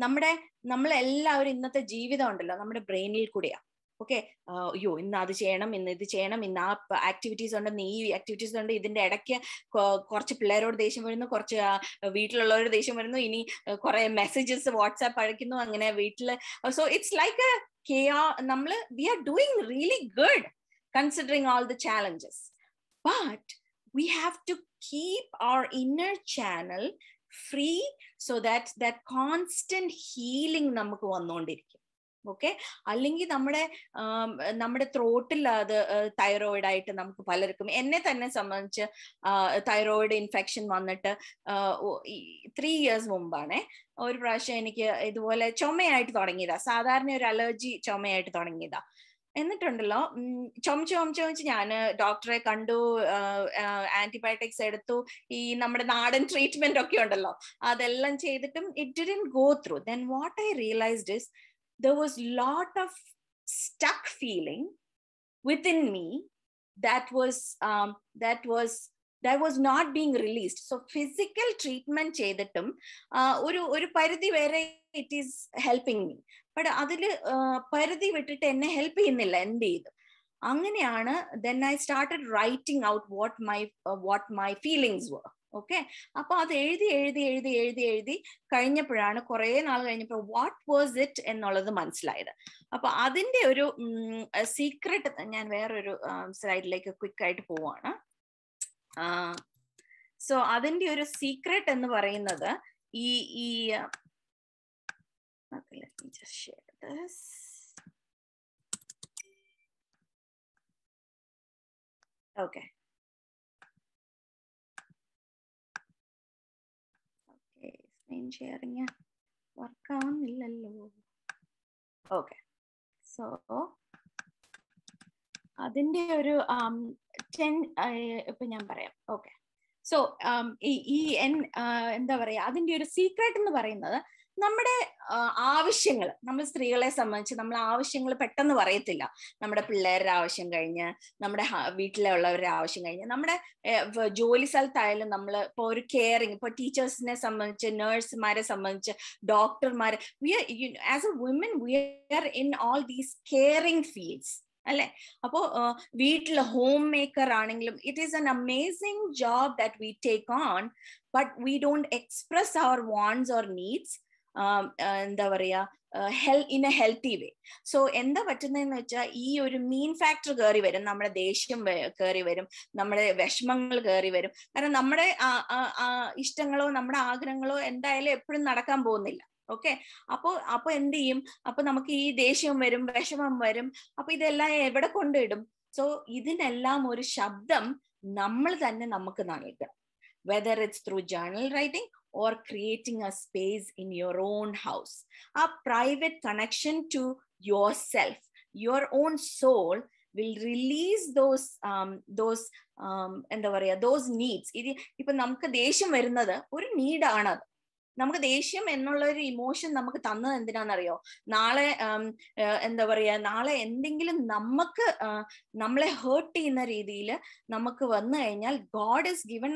നമ്മുടെ നമ്മളെല്ലാവരും ഇന്നത്തെ ജീവിതം ഉണ്ടല്ലോ നമ്മുടെ ബ്രെയിനിൽ കൂടിയാണ് ഓക്കെ അയ്യോ ഇന്ന് അത് ചെയ്യണം ഇന്ന് ഇത് ചെയ്യണം ഇന്ന് ആ ആക്ടിവിറ്റീസ് ഉണ്ട് നീ ഈ ആക്ടിവിറ്റീസ് ഉണ്ട് ഇതിന്റെ ഇടയ്ക്ക് കുറച്ച് പിള്ളേരോട് ദേഷ്യം വരുന്നു കുറച്ച് വീട്ടിലുള്ളവരോട് ദേഷ്യം വരുന്നു ഇനി കുറെ മെസ്സേജസ് വാട്സാപ്പ് അയക്കുന്നു അങ്ങനെ വീട്ടിൽ സോ ഇറ്റ്സ് ലൈക്ക് എ കെയാ നമ്മള് we are doing really good considering all the challenges. But we have to keep our inner channel free so that that constant healing നമുക്ക് വന്നുകൊണ്ടിരിക്കും ഓക്കെ അല്ലെങ്കിൽ നമ്മുടെ നമ്മുടെ ത്രോട്ടിൽ അത് തൈറോയിഡ് ആയിട്ട് നമുക്ക് പലർക്കും എന്നെ തന്നെ സംബന്ധിച്ച് തൈറോയിഡ് ഇൻഫെക്ഷൻ വന്നിട്ട് ത്രീ ഇയേഴ്സ് മുമ്പാണ് ഒരു പ്രാവശ്യം എനിക്ക് ഇതുപോലെ ചുമയായിട്ട് തുടങ്ങിയതാ സാധാരണ ഒരു അലർജി ചുമയായിട്ട് തുടങ്ങിയതാ എന്നിട്ടുണ്ടല്ലോ ചുമച്ച് ചുമച്ച് ചുമച്ച് ഞാൻ ഡോക്ടറെ കണ്ടു ആന്റിബയോട്ടിക്സ് എടുത്തു ഈ നമ്മുടെ നാടൻ ട്രീറ്റ്മെന്റ് ഒക്കെ ഉണ്ടല്ലോ അതെല്ലാം ചെയ്തിട്ടും it didn't go through then what I realized is there was lot of stuck feeling within me that was that was that was not being released so physical treatment ചെയ്തിട്ടും ഒരു ഒരു പരിധി വരെ it is helping me but അതിൽ പരിധി വിട്ടിട്ട് എന്നെ help ചെയ്യുന്നില്ല എന്ത് ചെയ്തു അങ്ങനെയാണ് then I started writing out what my what my feelings were okay അപ്പൊ അത് എഴുതി എഴുതി എഴുതി എഴുതി എഴുതി കഴിഞ്ഞപ്പോഴാണ് കുറെ നാൾ കഴിഞ്ഞപ്പോൾ വാട്ട് വാസ് ഇറ്റ് എന്നുള്ളത് മനസ്സിലായത് അപ്പൊ അതിന്റെ ഒരു സീക്രട്ട് ഞാൻ വേറൊരു സ്ലൈഡിലേക്ക് ക്വിക്കായിട്ട് ആയിട്ട് പോവാണ് സോ അതിന്റെ ഒരു സീക്രട്ട് എന്ന് പറയുന്നത് ഈ ഈ ഓക്കെ വർക്ക് ആവുന്നില്ലല്ലോ ഓക്കെ സോ അതിന്റെ ഒരു um, ടെൻ ഇപ്പൊ ഞാൻ പറയാം ഓക്കെ സോ um, ഈ എൻ എന്താ പറയാ അതിന്റെ ഒരു സീക്രട്ട് എന്ന് പറയുന്നത് നമ്മുടെ ആവശ്യങ്ങൾ നമ്മൾ സ്ത്രീകളെ സംബന്ധിച്ച് നമ്മൾ ആവശ്യങ്ങൾ പെട്ടെന്ന് പറയത്തില്ല നമ്മുടെ പിള്ളേരുടെ ആവശ്യം കഴിഞ്ഞ് നമ്മുടെ ഉള്ളവരുടെ ആവശ്യം കഴിഞ്ഞ് നമ്മുടെ ജോലി സ്ഥലത്തായാലും നമ്മൾ ഇപ്പോൾ ഒരു കെയറിങ് ഇപ്പോൾ ടീച്ചേഴ്സിനെ സംബന്ധിച്ച് നേഴ്സുമാരെ സംബന്ധിച്ച് ഡോക്ടർമാരെ we are as a woman we are in all these caring fields അല്ലെ അപ്പോ വീട്ടിൽ ഹോം മേക്കർ ആണെങ്കിലും it is an amazing job that we take on but we don't express our wants or needs എന്താ പറയാ ഹെൽ in a healthy way so എന്താ പറ്റുന്നതെന്ന് വെച്ചാൽ ഈ ഒരു മീൻ ഫാക്ടർ കയറി വരും നമ്മുടെ ദേഷ്യം കയറി വരും നമ്മുടെ വിഷമങ്ങൾ കയറി വരും കാരണം നമ്മുടെ ഇഷ്ടങ്ങളോ നമ്മുടെ ആഗ്രഹങ്ങളോ എന്തായാലും എപ്പോഴും നടക്കാൻ പോകുന്നില്ല ഓക്കെ അപ്പോൾ അപ്പൊ എന്ത് ചെയ്യും അപ്പൊ നമുക്ക് ഈ ദേഷ്യം വരും വിഷമം വരും അപ്പൊ ഇതെല്ലാം എവിടെ കൊണ്ടിടും സോ ഇതിനെല്ലാം ഒരു ശബ്ദം നമ്മൾ തന്നെ നമുക്ക് നൽകുക whether it's through journal writing or creating a space in your own house ആ private connection to yourself your own soul will release those those എന്താ പറയാ ദോസ് നീഡ്സ് ഇത് ഇപ്പൊ നമുക്ക് ദേഷ്യം വരുന്നത് ഒരു നീഡാണ് അത് നമുക്ക് ദേഷ്യം എന്നുള്ള ഒരു ഇമോഷൻ നമുക്ക് തന്നത് എന്തിനാണെന്നറിയോ നാളെ എന്താ പറയാ നാളെ എന്തെങ്കിലും നമുക്ക് നമ്മളെ ഹേർട്ട് ചെയ്യുന്ന രീതിയിൽ നമുക്ക് വന്നു കഴിഞ്ഞാൽ God is given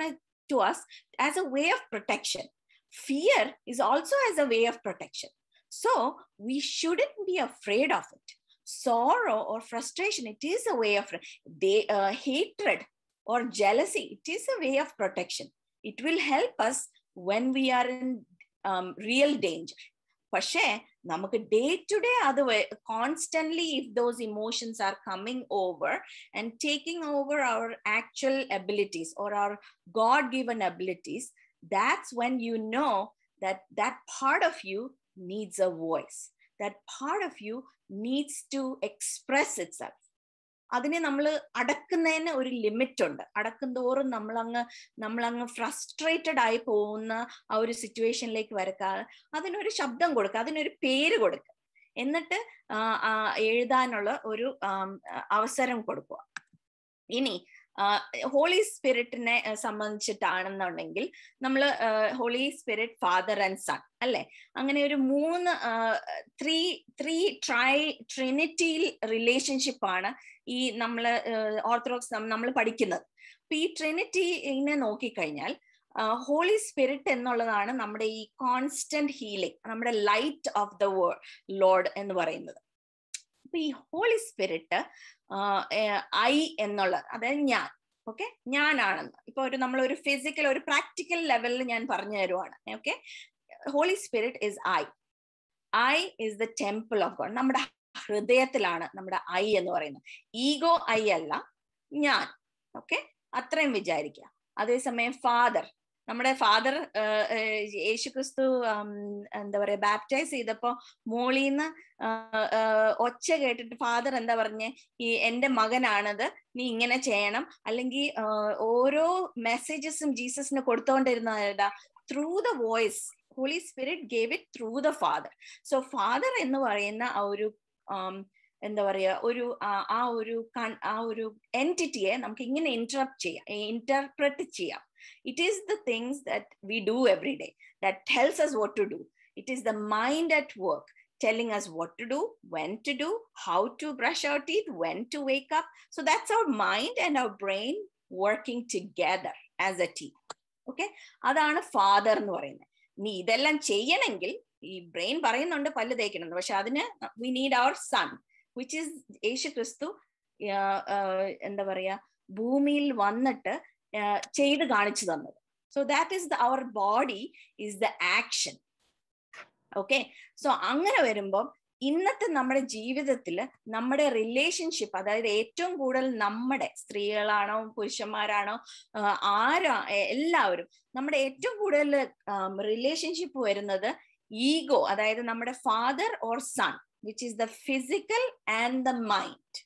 to us as a way of protection fear is also as a way of protection so we shouldn't be afraid of it sorrow or frustration it is a way of they, uh, hatred or jealousy it is a way of protection it will help us when we are in um, real danger. Day to day, otherwise, constantly, if those emotions are coming over and taking over our actual abilities or our God given abilities, that's when you know that that part of you needs a voice. That part of you needs to express itself. അതിനെ നമ്മൾ അടക്കുന്നതിന് ഒരു limit ഉണ്ട് അടക്കും തോറും നമ്മളങ്ങ് നമ്മളങ്ങ് frustrated ആയി പോകുന്ന ആ ഒരു സിറ്റുവേഷനിലേക്ക് വരക്കാതെ അതിനൊരു ശബ്ദം കൊടുക്കുക അതിനൊരു പേര് കൊടുക്കുക എന്നിട്ട് എഴുതാനുള്ള ഒരു അവസരം കൊടുക്കുക ഇനി ഹോളി സ്പിരിറ്റിനെ സംബന്ധിച്ചിട്ടാണെന്നുണ്ടെങ്കിൽ നമ്മൾ holy spirit father and son അല്ലെ അങ്ങനെ ഒരു മൂന്ന് ത്രീ ത്രീ ട്രൈ ട്രിനിറ്റിയിൽ റിലേഷൻഷിപ്പാണ് ഈ നമ്മൾ ഓർത്തഡോക്സ് നമ്മൾ പഠിക്കുന്നത് അപ്പൊ ഈ ട്രിനിറ്റിനെ നോക്കിക്കഴിഞ്ഞാൽ ഹോളി സ്പിരിറ്റ് എന്നുള്ളതാണ് നമ്മുടെ ഈ കോൺസ്റ്റന്റ് ഹീലിംഗ് നമ്മുടെ ലൈറ്റ് ഓഫ് ദ ലോർഡ് എന്ന് പറയുന്നത് അപ്പൊ ഈ ഹോളി സ്പിരിറ്റ് ഐ എന്നുള്ളത് അതായത് ഞാൻ ഓക്കെ ഞാനാണെന്ന് ഇപ്പൊ ഒരു നമ്മൾ ഒരു ഫിസിക്കൽ ഒരു പ്രാക്ടിക്കൽ ലെവലിൽ ഞാൻ പറഞ്ഞു തരുവാണ് okay holy spirit is I I is the temple of God നമ്മുടെ ഹൃദയത്തിലാണ് നമ്മുടെ ഐ എന്ന് പറയുന്നത് ഈഗോ ഐ അല്ല ഞാൻ ഓക്കെ അത്രയും വിചാരിക്കുക അതേസമയം ഫാദർ നമ്മുടെ ഫാദർ യേശു ക്രിസ്തു എന്താ പറയാ ബാപ്റ്റൈസ് ചെയ്തപ്പോ മോളിന്ന് ഒച്ച കേട്ടിട്ട് ഫാദർ എന്താ പറഞ്ഞേ ഈ എന്റെ മകനാണത് നീ ഇങ്ങനെ ചെയ്യണം അല്ലെങ്കിൽ ഓരോ മെസ്സേജസും ജീസസിന് കൊടുത്തോണ്ടിരുന്നതാ through the voice holy spirit gave it through the father so father എന്ന് പറയുന്ന ആ ഒരു എന്താ പറയുക ഒരു ആ ഒരു ആ ഒരു എൻറ്റിറ്റിയെ നമുക്ക് ഇങ്ങനെ ഇന്ററപ്റ്റ് ചെയ്യാം ഇന്റർപ്രറ്റ് ചെയ്യാം It is the things that we do every day that tells us what to do. It is the mind at work telling us what to do, when to do, how to brush our teeth, when to wake up. So that's our mind and our brain working together as a team. okay അതാണ് father എന്ന് പറയുന്നത് നീ ഇതെല്ലാം ചെയ്യണമെങ്കിൽ ഈ brain പറയുന്നുണ്ട് പല്ല് തേക്കണം പക്ഷെ അതിന് we need our son which is Yesu Kristu എന്താ പറയാ ഭൂമിയിൽ വന്നിട്ട് ചെയ്ത് കാണിച്ചു തന്നത് so that is the our body is the action okay so അങ്ങനെ വരുമ്പം ഇന്നത്തെ നമ്മുടെ ജീവിതത്തിൽ നമ്മുടെ റിലേഷൻഷിപ്പ് അതായത് ഏറ്റവും കൂടുതൽ നമ്മുടെ സ്ത്രീകളാണോ പുരുഷന്മാരാണോ ആരാ എല്ലാവരും നമ്മുടെ ഏറ്റവും കൂടുതൽ റിലേഷൻഷിപ്പ് വരുന്നത് ഈഗോ അതായത് നമ്മുടെ father or son which is the physical and the mind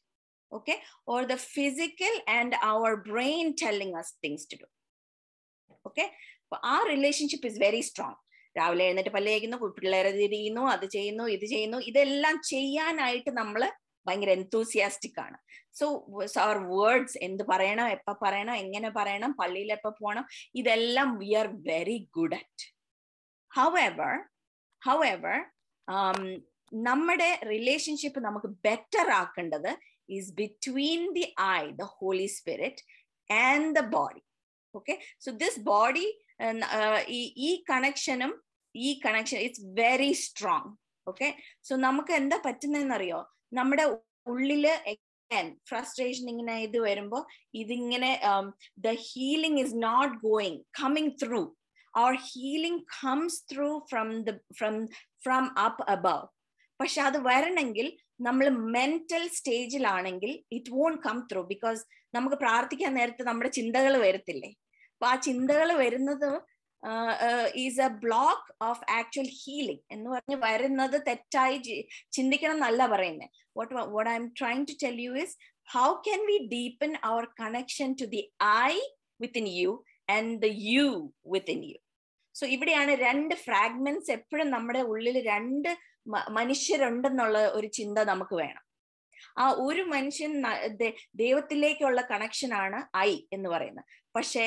okay or the physical and our brain telling us things to do okay അപ്പോൾ ആ റിലേഷൻഷിപ്പ് ഇസ് വെരി സ്ട്രോങ് രാവിലെ എഴുന്നേറ്റ് പല്ല് കഴിക്കുന്നു പിള്ളേരെ തിരിയുന്നു അത് ചെയ്യുന്നു ഇത് ചെയ്യുന്നു ഇതെല്ലാം ചെയ്യാനായിട്ട് നമ്മൾ ഭയങ്കര എന്തൂസിയാസ്റ്റിക് ആണ് സോ അവർ വേർഡ്സ് എന്ത് പറയണം എപ്പോൾ പറയണം എങ്ങനെ പറയണം പള്ളിയിൽ എപ്പോൾ പോകണം ഇതെല്ലാം we are very good at however however നമ്മുടെ റിലേഷൻഷിപ്പ് നമുക്ക് ബെറ്റർ ആക്കേണ്ടത് is between the eye, the Holy Spirit, and the body. Okay, so this body and uh, e, connection um e connection, is very strong. Okay, so namaka enda patina nariyo. namada ullila again, frustration in aidu verimbo, eating in the healing is not going, coming through. Our healing comes through from the from from up above. Pasha varanangil, നമ്മൾ mental സ്റ്റേജിലാണെങ്കിൽ it won't come through because നമുക്ക് പ്രാർത്ഥിക്കാൻ നേരത്തെ നമ്മുടെ ചിന്തകൾ വരത്തില്ലേ അപ്പൊ ആ ചിന്തകൾ വരുന്നത് is a block of actual healing എന്ന് പറഞ്ഞ് വരുന്നത് തെറ്റായി ചിന്തിക്കണം എന്നല്ല പറയുന്നത് what what I am trying to tell you is how can we deepen our connection to the I within you and the you within you so ഇവിടെയാണ് രണ്ട് fragments എപ്പോഴും നമ്മുടെ ഉള്ളിൽ രണ്ട് മനുഷ്യരുണ്ടെന്നുള്ള ഒരു ചിന്ത നമുക്ക് വേണം ആ ഒരു മനുഷ്യൻ ദൈവത്തിലേക്കുള്ള കണക്ഷനാണ് ഐ എന്ന് പറയുന്നത് പക്ഷേ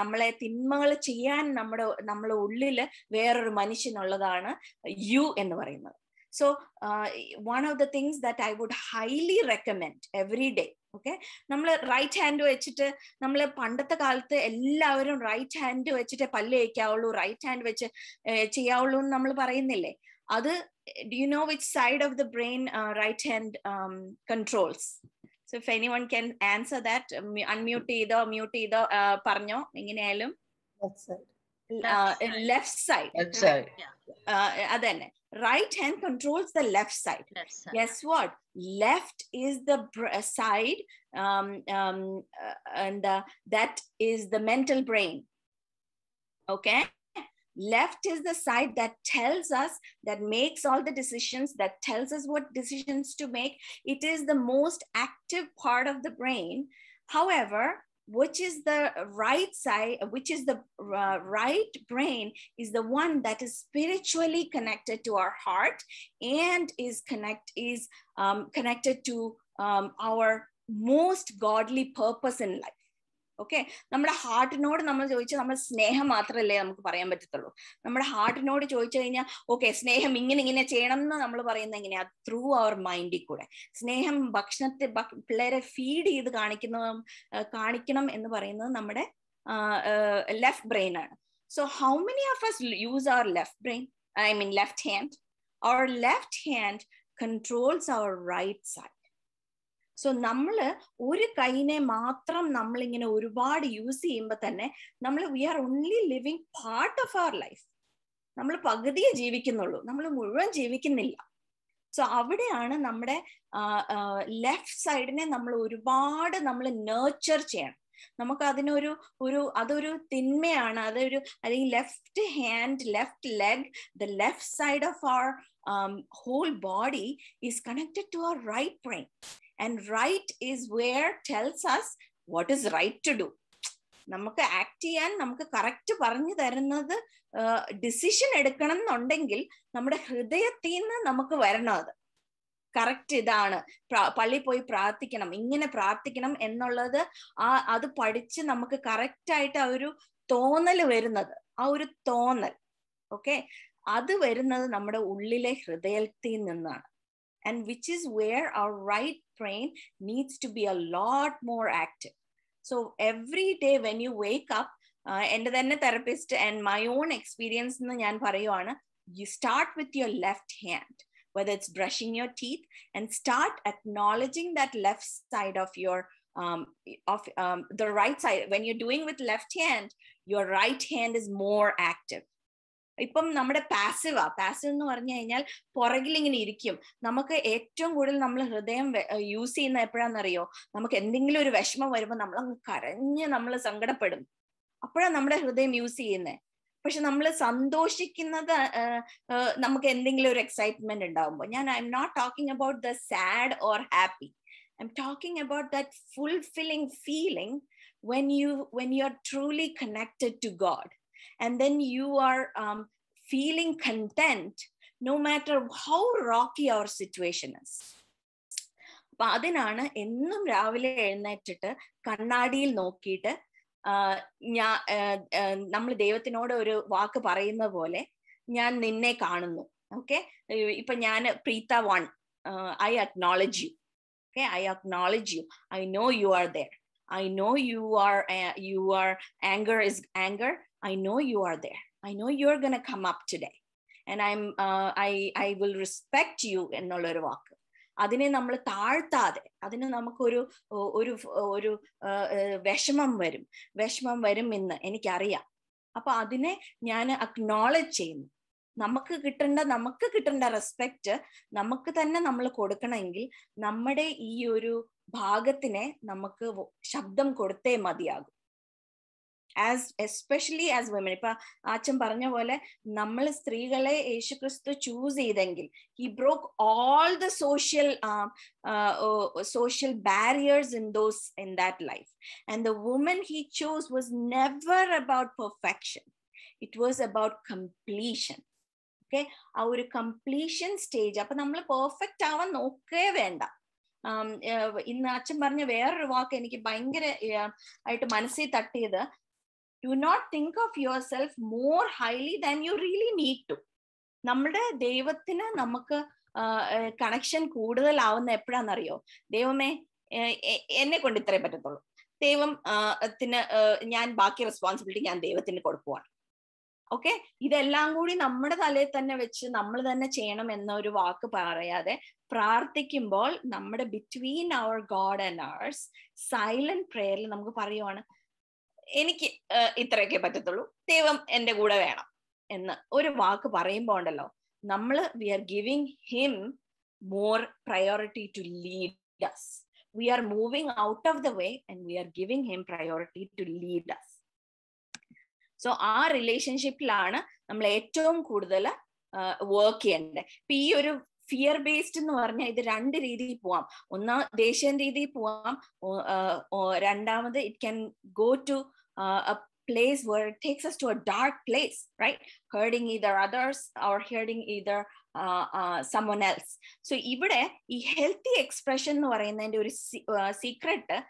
നമ്മളെ തിന്മകൾ ചെയ്യാൻ നമ്മുടെ നമ്മുടെ ഉള്ളില് വേറൊരു മനുഷ്യനുള്ളതാണ് യു എന്ന് പറയുന്നത് so one of the things that I would highly recommend every day okay നമ്മൾ റൈറ്റ് ഹാൻഡ് വെച്ചിട്ട് നമ്മൾ പണ്ടത്തെ കാലത്ത് എല്ലാവരും റൈറ്റ് ഹാൻഡ് വെച്ചിട്ട് പല്ല് വയ്ക്കാവുള്ളൂ റൈറ്റ് ഹാൻഡ് വെച്ച് ചെയ്യാവുള്ളൂ എന്ന് നമ്മൾ പറയുന്നില്ലേ other do you know which side of the brain uh, right hand um, controls so if anyone can answer that uh, unmute mute ചെയ്തോ മ്യൂട്ട് ചെയ്തോ പറഞ്ഞോ എങ്ങനെയായാലും left side then right hand controls the left side. left side. Guess what? Left is the uh, side, um, um, uh, and uh, that is the mental brain. Okay, left is the side that tells us that makes all the decisions that tells us what decisions to make it is the most active part of the brain however which is the right side which is the uh, right brain is the one that is spiritually connected to our heart and is connect is um, connected to um, our most godly purpose in life okay നമ്മുടെ ഹാർട്ടിനോട് നമ്മൾ ചോദിച്ചാൽ നമ്മൾ സ്നേഹം മാത്രമല്ലേ നമുക്ക് പറയാൻ പറ്റത്തുള്ളൂ നമ്മുടെ ഹാർട്ടിനോട് ചോദിച്ചു കഴിഞ്ഞാൽ ഓക്കെ സ്നേഹം ഇങ്ങനെ ഇങ്ങനെ ചെയ്യണം എന്ന് നമ്മൾ പറയുന്നത് എങ്ങനെയാ ത്രൂ അവർ മൈൻഡിൽ കൂടെ സ്നേഹം ഭക്ഷണത്തെ പിള്ളേരെ ഫീഡ് ചെയ്ത് കാണിക്കുന്ന കാണിക്കണം എന്ന് പറയുന്നത് നമ്മുടെ ലെഫ്റ്റ് ബ്രെയിൻ ആണ് so how many of us use our left brain I mean left hand our left hand controls our right side so നമ്മൾ ഒരു കൈനെ മാത്രം നമ്മളിങ്ങനെ ഒരുപാട് യൂസ് ചെയ്യുമ്പോൾ തന്നെ നമ്മൾ we are only living part of our life നമ്മൾ പകുതിയെ ജീവിക്കുന്നുള്ളൂ നമ്മൾ മുഴുവൻ ജീവിക്കുന്നില്ല സോ അവിടെയാണ് നമ്മുടെ ലെഫ്റ്റ് സൈഡിനെ നമ്മൾ ഒരുപാട് നമ്മൾ നേർച്ചർ ചെയ്യണം നമുക്ക് അതിനൊരു ഒരു അതൊരു തിന്മയാണ് അതൊരു അല്ലെങ്കിൽ left hand left leg the left side of our whole body is connected to our right brain And right is where tells us what is right to do. നമുക്ക് ആക്ട് ചെയ്യാൻ നമുക്ക് കറക്റ്റ് പറഞ്ഞു തരുന്നത് ഡിസിഷൻ എടുക്കണം എന്നുണ്ടെങ്കിൽ നമ്മുടെ ഹൃദയത്തിൽ നിന്ന് നമുക്ക് വരണം അത് കറക്റ്റ് ഇതാണ് പള്ളി പോയി പ്രാർത്ഥിക്കണം ഇങ്ങനെ പ്രാർത്ഥിക്കണം എന്നുള്ളത് ആ അത് പഠിച്ച് നമുക്ക് കറക്റ്റ് ആയിട്ട് ആ ഒരു തോന്നൽ വരുന്നത് ആ ഒരു തോന്നൽ ഓക്കെ അത് വരുന്നത് നമ്മുടെ ഉള്ളിലെ ഹൃദയത്തിൽ നിന്നാണ് and which is where our right brain needs to be a lot more active. So every day when you wake up, and uh, എൻ്റെ therapist and my own experience, experience എന്ന് ഞാൻ പറയുവാണ് you start with your left hand, whether it's brushing your teeth and start acknowledging that left side of your um, of um, the right side when you're doing with left hand your right hand is more active ഇപ്പം നമ്മുടെ പാസീവാ passive എന്ന് പറഞ്ഞു കഴിഞ്ഞാൽ പുറകിൽ ഇങ്ങനെ ഇരിക്കും നമുക്ക് ഏറ്റവും കൂടുതൽ നമ്മൾ ഹൃദയം യൂസ് ചെയ്യുന്ന എപ്പോഴാണെന്നറിയോ നമുക്ക് എന്തെങ്കിലും ഒരു വിഷമം വരുമ്പോൾ നമ്മൾ അങ്ങ് കരഞ്ഞ് നമ്മൾ സങ്കടപ്പെടും അപ്പോഴാണ് നമ്മുടെ ഹൃദയം യൂസ് ചെയ്യുന്നത് പക്ഷെ നമ്മൾ സന്തോഷിക്കുന്നത് നമുക്ക് എന്തെങ്കിലും ഒരു എക്സൈറ്റ്മെന്റ് ഉണ്ടാകുമ്പോൾ ഞാൻ I M not talking about the sad or happy I am talking about that fulfilling feeling when you when are truly connected to god and then you are um, feeling content no matter how rocky our situation is അപ്പൊ അതിനാണ് എന്നും രാവിലെ എഴുന്നേറ്റിട്ട് കണ്ണാടിയിൽ നോക്കിയിട്ട് ഞാൻ നമ്മൾ ദൈവത്തിനോട് ഒരു വാക്ക് പറയുന്ന പോലെ ഞാൻ നിന്നെ കാണുന്നു ഓക്കെ ഇപ്പൊ ഞാൻ Preetha one I acknowledge you okay i acknowledge you i know you are there i know you are you are anger is anger I know you are there. I know you're going to come up today. And I'm, uh, I, I will respect you എന്നുള്ളൊരു വാക്ക് അതിനെ നമ്മൾ താഴ്ത്താതെ അതിന് നമുക്കൊരു ഒരു ഒരു വിഷമം വരും വിഷമം വരും എന്ന് എനിക്കറിയാം അപ്പൊ അതിനെ ഞാൻ അക്നോളജ് ചെയ്യുന്നു നമുക്ക് കിട്ടേണ്ട നമുക്ക് കിട്ടേണ്ട റെസ്പെക്റ്റ് നമുക്ക് തന്നെ നമ്മൾ കൊടുക്കണമെങ്കിൽ നമ്മുടെ ഈ ഒരു ഭാഗത്തിനെ നമുക്ക് ശബ്ദം കൊടുത്തേ മതിയാകും ആസ് എസ്പെഷ്യലി ആസ് വിമൻ ഇപ്പൊ ആച്ചൻ പറഞ്ഞ പോലെ നമ്മൾ സ്ത്രീകളെ യേശുക്രിസ്തു ചൂസ് ചെയ്തെങ്കിൽ he broke all the social social barriers in those in that life and the woman he choose was never about perfection it was about completion okay ആ ഒരു completion stage അപ്പൊ നമ്മൾ പെർഫെക്റ്റ് ആവാൻ നോക്കേ വേണ്ട ഇന്ന് അച്ഛൻ പറഞ്ഞ വേറൊരു വാക്ക് എനിക്ക് ഭയങ്കര ആയിട്ട് മനസ്സിൽ തട്ടിയത് do not think of yourself more highly than you really need to നമ്മുടെ ദൈവത്തിന് നമുക്ക് കണക്ഷൻ കൂടുതലാവുന്ന എപ്പോഴാണെന്നറിയോ ദൈവമേ എന്നെ കൊണ്ട് ഇത്രേ പറ്റത്തുള്ളൂ ദൈവം ത്തിന് ഞാൻ ബാക്കി റെസ്പോൺസിബിലിറ്റി ഞാൻ ദൈവത്തിന് കൊടുക്കുവാണ് ഓക്കെ ഇതെല്ലാം കൂടി നമ്മുടെ തലയിൽ തന്നെ വെച്ച് നമ്മൾ തന്നെ ചെയ്യണം എന്നൊരു വാക്ക് പറയാതെ പ്രാർത്ഥിക്കുമ്പോൾ നമ്മുടെ between our God and ours silent പ്രേയറിൽ നമുക്ക് പറയുവാണ് എനിക്ക് ഇത്രയൊക്കെ പറ്റത്തുള്ളൂ ദൈവം എന്റെ കൂടെ വേണം എന്ന് ഒരു വാക്ക് പറയുമ്പോ ഉണ്ടല്ലോ നമ്മള് we are giving him more priority to lead us we are moving out of the way and we are giving him priority to lead us so ആ റിലേഷൻഷിപ്പിലാണ് നമ്മൾ ഏറ്റവും കൂടുതൽ വർക്ക് ചെയ്യേണ്ടത് ഇപ്പൊ ഈ ഒരു ഫിയർ ബേസ്ഡ് എന്ന് പറഞ്ഞാൽ ഇത് രണ്ട് രീതിയിൽ പോവാം ഒന്നാം ദേഷ്യൻ രീതിയിൽ പോവാം രണ്ടാമത് it can go to uh, a place where it takes us to a dark place, right? Hurting either others or hurting either someone else so ഇവിടെ ഈ ഹെൽത്തി എക്സ്പ്രഷൻ എന്ന് പറയുന്നതിന്റെ ഒരു സീക്രട്ട് uh,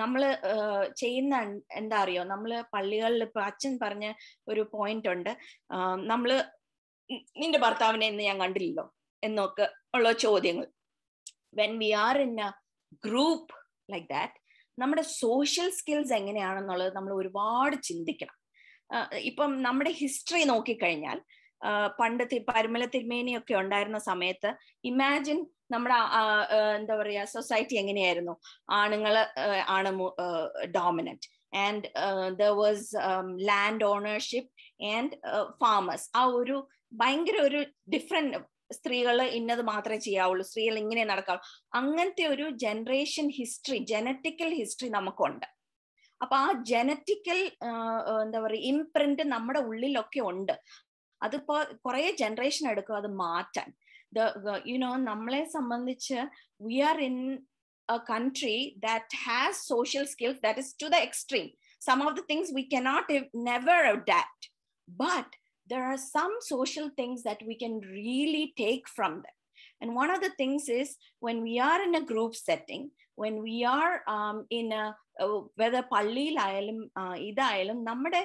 നമ്മൾ uh, ചെയ്യുന്ന എന്താ അറിയോ നമ്മൾ പള്ളികളിൽ ഇപ്പൊ അച്ഛൻ പറഞ്ഞ ഒരു പോയിന്റ് ഉണ്ട് നമ്മൾ നിന്റെ ഭർത്താവിനെ ഇന്ന് ഞാൻ കണ്ടില്ലല്ലോ എന്നൊക്കെ ഉള്ള ചോദ്യങ്ങൾ when we are in a group like that നമ്മുടെ സോഷ്യൽ സ്കിൽസ് എങ്ങനെയാണെന്നുള്ളത് നമ്മൾ ഒരുപാട് ചിന്തിക്കണം ഇപ്പം നമ്മുടെ ഹിസ്റ്ററി നോക്കിക്കഴിഞ്ഞാൽ പണ്ട് പരുമല തിരുമേനിയൊക്കെ ഉണ്ടായിരുന്ന സമയത്ത് ഇമാജിൻ നമ്മുടെ എന്താ പറയാ സൊസൈറ്റി എങ്ങനെയായിരുന്നു ആണുങ്ങൾ ആണ് dominant and the was land ownership and farmers ആ ഒരു ഭയങ്കര ഒരു ഡിഫറെന്റ് സ്ത്രീകൾ ഇന്നത് മാത്രമേ ചെയ്യാവുള്ളൂ സ്ത്രീകൾ ഇങ്ങനെ നടക്കാവുള്ളൂ അങ്ങനത്തെ ഒരു ജനറേഷൻ ഹിസ്റ്ററി ജനറ്റിക്കൽ ഹിസ്റ്ററി നമുക്കുണ്ട് അപ്പൊ ആ ജനറ്റിക്കൽ എന്താ പറയുക ഇംപ്രിന്റ് നമ്മുടെ ഉള്ളിലൊക്കെ ഉണ്ട് അതിപ്പോ കുറെ ജനറേഷൻ എടുക്കും അത് മാറ്റാൻ യുനോ നമ്മളെ സംബന്ധിച്ച് we are in a country that has social skills that is to the extreme some of the things we cannot never that but there are some social things that we can really take from them. And one of the things is when we are in a group setting, when we are um, in a uh, whether pallilayalum idayalum, namade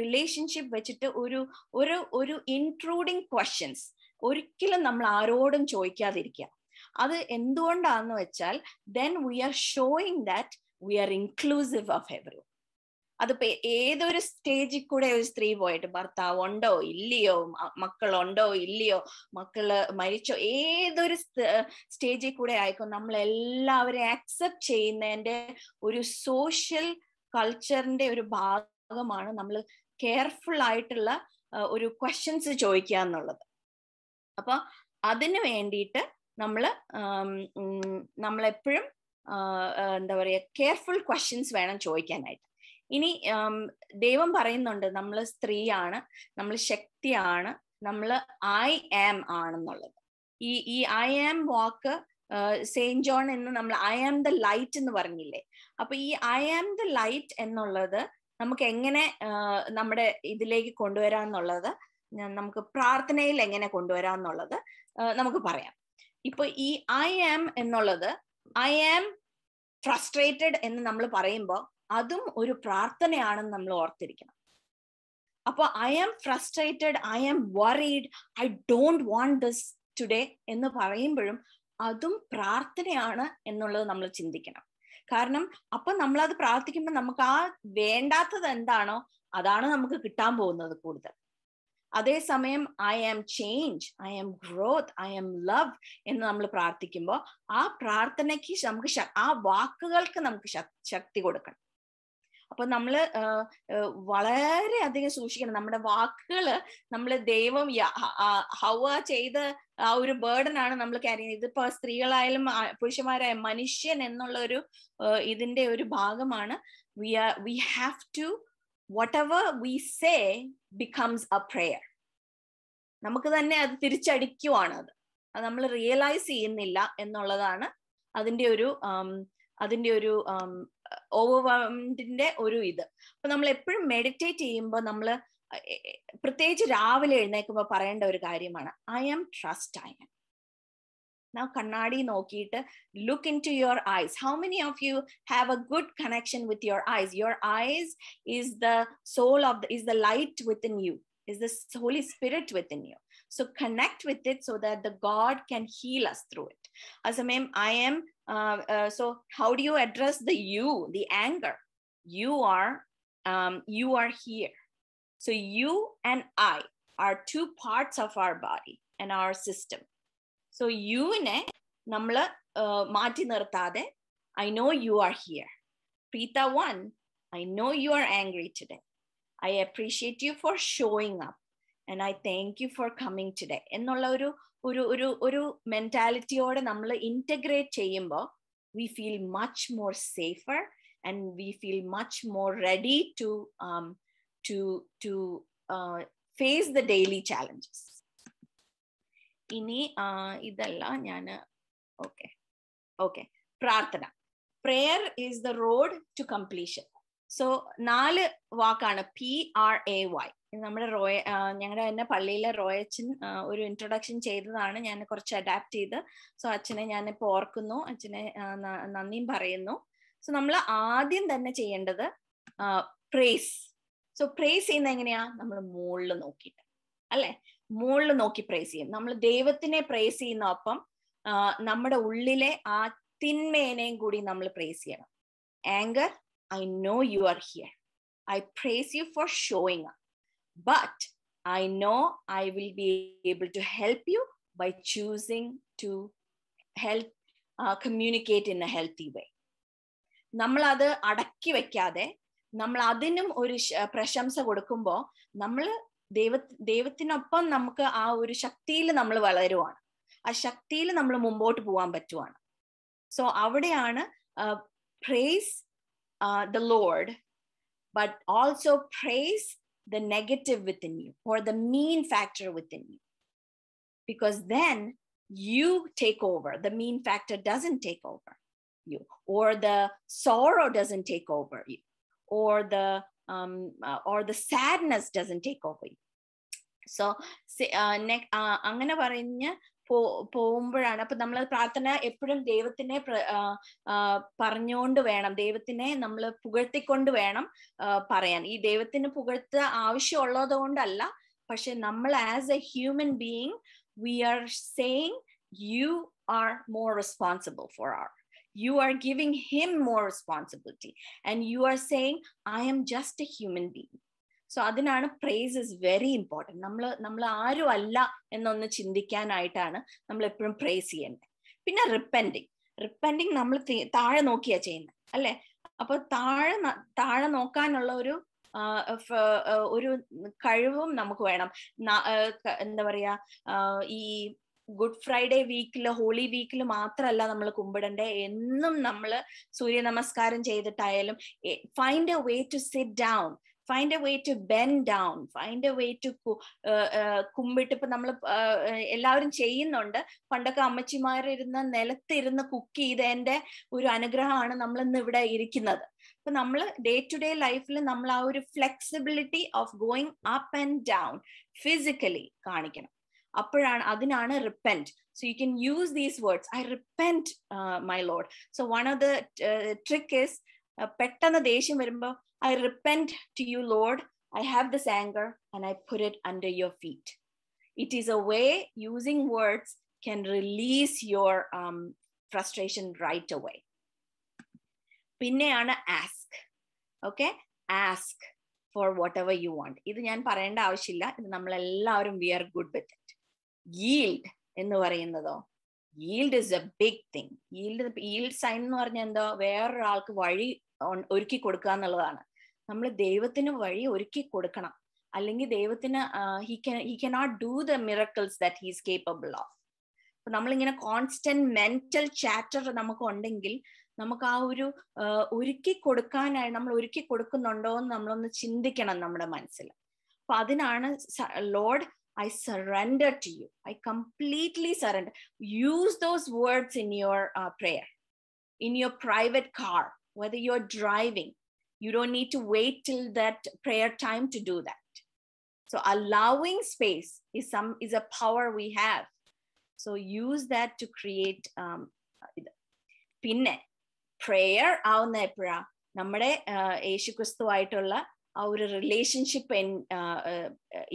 relationship vechittu oru oru oru intruding questions. Orikkilum nammal aarodum choikkaadirikka. Adu endu kondaanu vechal then we are showing that we are inclusive of everyone. അതിപ്പോ ഏതൊരു സ്റ്റേജിൽ കൂടെ ഒരു സ്ത്രീ പോയിട്ട് ഭർത്താവ് ഉണ്ടോ ഇല്ലയോ മക്കളുണ്ടോ ഇല്ലയോ മക്കള് മരിച്ചോ ഏതൊരു സ്റ്റേജിൽ കൂടെ ആയിക്കോ നമ്മൾ എല്ലാവരെയും ആക്സെപ്റ്റ് ചെയ്യുന്നതിന്റെ ഒരു സോഷ്യൽ കൾച്ചറിന്റെ ഒരു ഭാഗമാണ് നമ്മൾ കെയർഫുൾ ആയിട്ടുള്ള ഒരു ക്വസ്റ്റ്യൻസ് ചോദിക്കുക എന്നുള്ളത് അപ്പൊ അതിന് വേണ്ടിയിട്ട് നമ്മൾ നമ്മളെപ്പോഴും എന്താ പറയുക കെയർഫുൾ ക്വസ്റ്റ്യൻസ് വേണം ചോദിക്കാനായിട്ട് ഇനി ദൈവം പറയുന്നുണ്ട് നമ്മൾ സ്ത്രീയാണ് നമ്മൾ ശക്തിയാണ് നമ്മൾ ഐ ആം ആണെന്നുള്ളത് ഈ ഈ ഐ ആം വാക്ക് സെയിന്റ് ജോൺ എന്ന് നമ്മൾ ഐ ആം ദ ലൈറ്റ് എന്ന് പറഞ്ഞില്ലേ അപ്പൊ ഈ ഐ ആം ദ ലൈറ്റ് എന്നുള്ളത് നമുക്ക് എങ്ങനെ നമ്മുടെ ഇതിലേക്ക് കൊണ്ടുവരാന്നുള്ളത് നമുക്ക് പ്രാർത്ഥനയിൽ എങ്ങനെ കൊണ്ടുവരാന്നുള്ളത് നമുക്ക് പറയാം ഇപ്പൊ ഈ ഐ ആം എന്നുള്ളത് ഐ ആം ഫ്രസ്ട്രേറ്റഡ് എന്ന് നമ്മൾ പറയുമ്പോൾ അതും ഒരു പ്രാർത്ഥനയാണെന്ന് നമ്മൾ ഓർത്തിരിക്കണം അപ്പൊ I am frustrated I am worried I don't want this today എന്ന് പറയുമ്പോഴും അതും പ്രാർത്ഥനയാണ് എന്നുള്ളത് നമ്മൾ ചിന്തിക്കണം കാരണം അപ്പൊ നമ്മൾ അത് പ്രാർത്ഥിക്കുമ്പോൾ നമുക്ക് ആ വേണ്ടാത്തത് എന്താണോ അതാണ് നമുക്ക് കിട്ടാൻ പോകുന്നത് കൂടുതൽ അതേസമയം I am change I am growth I am love എന്ന് നമ്മൾ പ്രാർത്ഥിക്കുമ്പോൾ ആ പ്രാർത്ഥനയ്ക്ക് നമുക്ക് ആ വാക്കുകൾക്ക് നമുക്ക് ശക്തി കൊടുക്കണം അപ്പൊ നമ്മൾ വളരെ അധികം സൂക്ഷിക്കണം നമ്മുടെ വാക്കുകള് നമ്മൾ ദൈവം ഹവ ചെയ്ത ആ ഒരു ആണ് നമ്മൾ ക്യാരി ഇതിപ്പോ സ്ത്രീകളായാലും പുരുഷന്മാരായ മനുഷ്യൻ എന്നുള്ള ഒരു ഇതിന്റെ ഒരു ഭാഗമാണ് we are we have to whatever we say becomes a prayer നമുക്ക് തന്നെ അത് തിരിച്ചടിക്കുവാണ് അത് അത് നമ്മൾ റിയലൈസ് ചെയ്യുന്നില്ല എന്നുള്ളതാണ് അതിന്റെ ഒരു അതിന്റെ ഒരു ഓവർവാമിന്റെ ഒരു ഇത് അപ്പൊ നമ്മൾ എപ്പോഴും മെഡിറ്റേറ്റ് ചെയ്യുമ്പോൾ നമ്മൾ പ്രത്യേകിച്ച് രാവിലെ എഴുന്നേക്കുമ്പോൾ പറയേണ്ട ഒരു കാര്യമാണ് I am trust I am നാ കണ്ണാടി നോക്കിയിട്ട് look into your eyes how many of you have a good connection with your eyes your eyes is the soul of is the light within you is the holy spirit within you so connect with it so that the God can heal us through it I I I Um, uh, so how do you address the you the anger you are um, you are here so you and i are two parts of our body and our system so you i know you are here prita one i know you are angry today i appreciate you for showing up and i thank you for coming today എന്നുള്ള ഒരു ഒരു ഒരു ഒരു മെന്റാലിറ്റിയോടെ നമ്മൾ integrate ചെയ്യുമ്പോൾ we feel much more safer and we feel much more ready to to to face the daily challenges ഇനി ഇതല്ല ഞാൻ ഓക്കെ ഓക്കെ പ്രാർത്ഥന prayer is the road to completion so നാല് വാക്കാണ് പി ആർ എ വൈ നമ്മുടെ റോയ ഞങ്ങളുടെ തന്നെ പള്ളിയിലെ റോയച്ചൻ ഒരു ഇൻട്രൊഡക്ഷൻ ചെയ്തതാണ് ഞാൻ കുറച്ച് അഡാപ്റ്റ് ചെയ്ത് സോ അച്ഛനെ ഞാൻ ഇപ്പോൾ ഓർക്കുന്നു അച്ഛനെ നന്ദിയും പറയുന്നു സോ നമ്മൾ ആദ്യം തന്നെ ചെയ്യേണ്ടത് പ്രേസ് സോ പ്രേസ് ചെയ്യുന്ന എങ്ങനെയാ നമ്മൾ മുകളിൽ നോക്കിയിട്ട് അല്ലെ മുകളിൽ നോക്കി പ്രേസ് ചെയ്യും നമ്മൾ ദൈവത്തിനെ പ്രേസ് ചെയ്യുന്ന ഒപ്പം നമ്മുടെ ഉള്ളിലെ ആ തിന്മേനെയും കൂടി നമ്മൾ പ്രേസ് ചെയ്യണം anchor I know you are here I praise you for showing But I know I will be able to help you by choosing to help uh, communicate in a healthy way. നമ്മൾ അത് അടക്കി വെക്കാതെ നമ്മൾ അതിനും ഒരു പ്രശംസ കൊടുക്കുമ്പോൾ നമ്മൾ ദൈവ ദൈവത്തിനൊപ്പം നമുക്ക് ആ ഒരു ശക്തിയിൽ നമ്മൾ വളരുവാണ് ആ ശക്തിയിൽ നമ്മൾ മുമ്പോട്ട് പോകാൻ പറ്റുവാണ് സോ അവിടെയാണ് praise the Lord but also praise the negative within you or the mean factor within you. Because then you take over. The mean factor doesn't take over you, or the sorrow doesn't take over you, or the um, uh, or the sadness doesn't take over you. So അങ്ങനെ പറഞ്ഞ പോ പോകുമ്പോഴാണ് അപ്പൊ നമ്മൾ പ്രാർത്ഥന എപ്പോഴും ദൈവത്തിനെ പറഞ്ഞുകൊണ്ട് വേണം ദൈവത്തിനെ നമ്മൾ പുകഴ്ത്തിക്കൊണ്ട് വേണം പറയാൻ ഈ ദൈവത്തിന് പുകഴ്ത്ത ആവശ്യമുള്ളത് കൊണ്ടല്ല പക്ഷെ നമ്മൾ as a human being we are saying you are more responsible for are you are giving him more responsibility and you are saying I M just a human being so അതിനാണ് പ്രേസ് ഇസ് വെരി ഇമ്പോർട്ടൻറ്റ് നമ്മൾ നമ്മൾ ആരും അല്ല എന്നൊന്ന് ചിന്തിക്കാനായിട്ടാണ് നമ്മൾ എപ്പോഴും praise ചെയ്യേണ്ടത് പിന്നെ റിപ്പൻഡിങ് റിപ്പൻഡിങ് നമ്മൾ താഴെ നോക്കിയാ ചെയ്യുന്നത് അല്ലെ അപ്പൊ താഴെ താഴെ നോക്കാനുള്ള ഒരു ഒരു കഴിവും നമുക്ക് വേണം എന്താ പറയാ ഈ ഗുഡ് ഫ്രൈഡേ വീക്കിൽ ഹോളി വീക്കിൽ മാത്രമല്ല നമ്മൾ കുമ്പിടണ്ടേ എന്നും നമ്മൾ സൂര്യ നമസ്കാരം ചെയ്തിട്ടായാലും find a way to sit down find a way to bend down find a way to കുമ്പിട്ട് ഇപ്പൊ നമ്മൾ എല്ലാവരും ചെയ്യുന്നുണ്ട് പണ്ടൊക്കെ അമ്മച്ചിമാരിരുന്ന നിലത്തിരുന്ന് കുക്ക് ചെയ്തതിന്റെ ഒരു അനുഗ്രഹമാണ് നമ്മൾ ഇന്ന് ഇവിടെ ഇരിക്കുന്നത് അപ്പൊ നമ്മൾ ഡേ ടു ഡേ ലൈഫിൽ നമ്മൾ ആ ഒരു flexibility of going up and down physically കാണിക്കണം അപ്പോഴാണ് അതിനാണ് repent so you can use these words I repent my lord so one of the trick is പെട്ടെന്ന് ദേഷ്യം വരുമ്പോൾ I repent to you, Lord. I have this anger and I put it under your feet. It is a way using words can release your um, frustration right away. പിന്നെയാണ് ask okay ask for whatever you want ഇത് ഞാൻ പറയേണ്ട ആവശ്യമില്ല ഇത് നമ്മളെല്ലാവരും we are good with it yield എന്ന് പറയുന്നതോ yield is a big thing. yield yield sign എന്ന് പറഞ്ഞാൽ എന്തോ വേറൊരാൾക്ക് വഴി ഒരുക്കി കൊടുക്കുക എന്നുള്ളതാണ് നമ്മൾ ദൈവത്തിന് വഴി ഒരുക്കി കൊടുക്കണം അല്ലെങ്കിൽ ദൈവത്തിന് he can he cannot do the miracles that he's capable of അപ്പൊ നമ്മളിങ്ങനെ കോൺസ്റ്റന്റ് മെന്റൽ ചാറ്റർ നമുക്ക് ഉണ്ടെങ്കിൽ നമുക്ക് ആ ഒരു ഒരുക്കി കൊടുക്കാനായി നമ്മൾ ഒരുക്കി കൊടുക്കുന്നുണ്ടോ എന്ന് നമ്മളൊന്ന് ചിന്തിക്കണം നമ്മുടെ മനസ്സിൽ അപ്പൊ അതിനാണ് lord I surrender to you I completely surrender use those words in your prayer in your private car whether you are driving You don't need to wait till that prayer time to do that. So allowing space is some is a power we have. So use that to create um, പിന്നെ prayer ആവുന്ന എപ്പോഴാ നമ്മുടെ uh, യേശുക്രിസ്തുവായിട്ടുള്ള ആ ഒരു relationship uh, uh,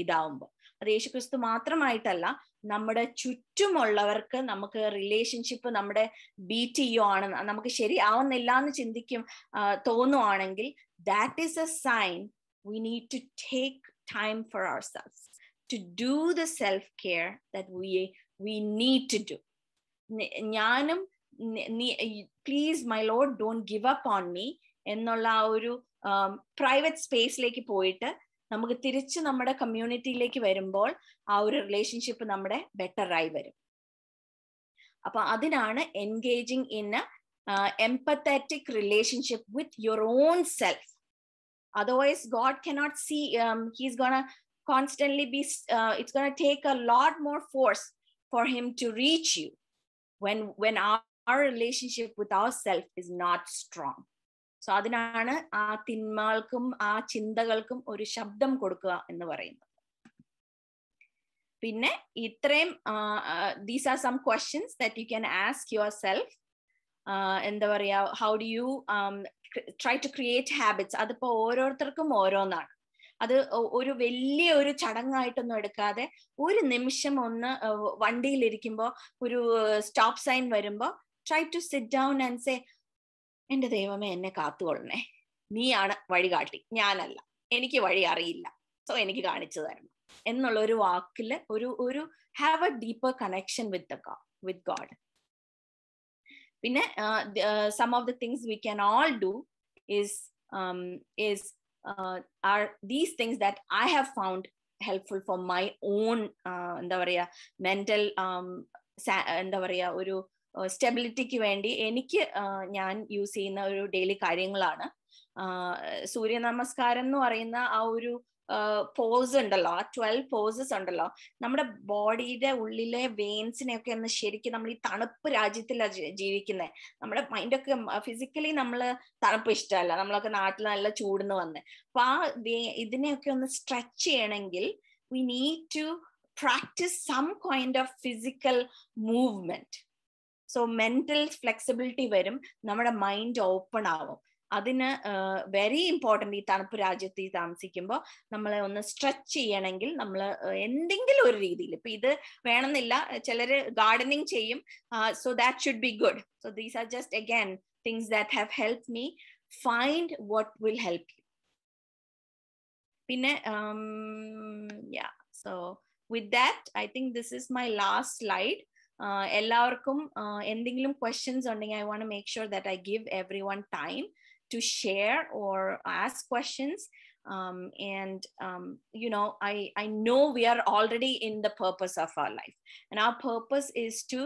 ഇതാവുമ്പോൾ അത് യേശുക്രിസ്തു മാത്രമായിട്ടല്ല നമ്മുടെ ചുറ്റുമുള്ളവർക്ക് നമുക്ക് റിലേഷൻഷിപ്പ് നമ്മുടെ ബീറ്റ് ചെയ്യുവാണ് നമുക്ക് ശരിയാവുന്നില്ല എന്ന് ചിന്തിക്കും തോന്നുവാണെങ്കിൽ that is a sign we need to take time for ourself to do the self care that we we need to do ഞാനും please my lord don't give up on me എന്നുള്ള ആ ഒരു private സ്പേസിലേക്ക് പോയിട്ട് നമുക്ക് തിരിച്ച് നമ്മുടെ കമ്മ്യൂണിറ്റിയിലേക്ക് വരുമ്പോൾ ആ ഒരു റിലേഷൻഷിപ്പ് നമ്മുടെ ബെറ്ററായി വരും അപ്പൊ അതിനാണ് engaging in a empathetic relationship with your own self otherwise God cannot see he's gonna constantly be it's gonna take a lot more force for him to reach you when when our relationship with ourself is not strong സോ അതിനാണ് ആ തിന്മാൾക്കും ആ ചിന്തകൾക്കും ഒരു ശബ്ദം കൊടുക്കുക എന്ന് പറയുന്നത് പിന്നെ ഇത്രയും these are some questions that you can ask yourself എന്താ പറയാ how do you try to create habits അതിപ്പോ ഓരോരുത്തർക്കും ഓരോന്നാണ് അത് ഒരു വലിയ ഒരു ചടങ്ങായിട്ടൊന്നും എടുക്കാതെ ഒരു നിമിഷം ഒന്ന് വണ്ടിയിലിരിക്കുമ്പോൾ ഒരു സ്റ്റോപ്പ് സൈൻ വരുമ്പോൾ try to sit down and say എന്റെ ദൈവമേ എന്നെ കാത്തുകൊള്ളണേ നീയാണ് കാട്ടി ഞാനല്ല എനിക്ക് വഴി അറിയില്ല സോ എനിക്ക് കാണിച്ചു തരണം എന്നുള്ള ഒരു വാക്കിൽ ഒരു ഒരു have a deeper connection with with God പിന്നെ some of the things we can all do is is are these things that I have found helpful for my own എന്താ പറയാ മെന്റൽ um, എന്താ പറയാ ഒരു സ്റ്റെബിലിറ്റിക്ക് വേണ്ടി എനിക്ക് ഞാൻ യൂസ് ചെയ്യുന്ന ഒരു ഡെയിലി കാര്യങ്ങളാണ് സൂര്യ നമസ്കാരം എന്ന് പറയുന്ന ആ ഒരു പോസ് ഉണ്ടല്ലോ ആ ട്വൽവ് പോസസ് ഉണ്ടല്ലോ നമ്മുടെ ബോഡിയുടെ ഉള്ളിലെ വെയിൻസിനെയൊക്കെ ഒന്ന് ശരിക്കും നമ്മൾ ഈ തണുപ്പ് രാജ്യത്തിലാണ് ജീവിക്കുന്നത് നമ്മുടെ മൈൻഡൊക്കെ ഫിസിക്കലി നമ്മൾ തണുപ്പ് ഇഷ്ടമല്ല നമ്മളൊക്കെ നാട്ടിൽ നല്ല ചൂടുന്ന് വന്ന് അപ്പൊ ആ ഇതിനെയൊക്കെ ഒന്ന് സ്ട്രെച്ച് ചെയ്യണമെങ്കിൽ we need to practice some kind of physical movement so mental flexibility വരും നമ്മുടെ മൈൻഡ് ഓപ്പൺ ആവും അതിന് വെരി ഇമ്പോർട്ടൻ്റ് ഈ തണുപ്പ് രാജ്യത്ത് ഈ താമസിക്കുമ്പോൾ നമ്മളെ ഒന്ന് സ്ട്രെച്ച് ചെയ്യണമെങ്കിൽ നമ്മൾ എന്തെങ്കിലും ഒരു രീതിയിൽ ഇപ്പം ഇത് വേണമെന്നില്ല ചിലർ ഗാർഡനിങ് ചെയ്യും so that should be good so these are just again things that have help me find what will help you പിന്നെ so with that I think this is my last slide എല്ലാവർക്കും എന്തെങ്കിലും questions ഉണ്ടെങ്കിൽ I want make sure that I give everyone time to share or ask questions um, and um, you know i i know we are already in the purpose of our life and our purpose is to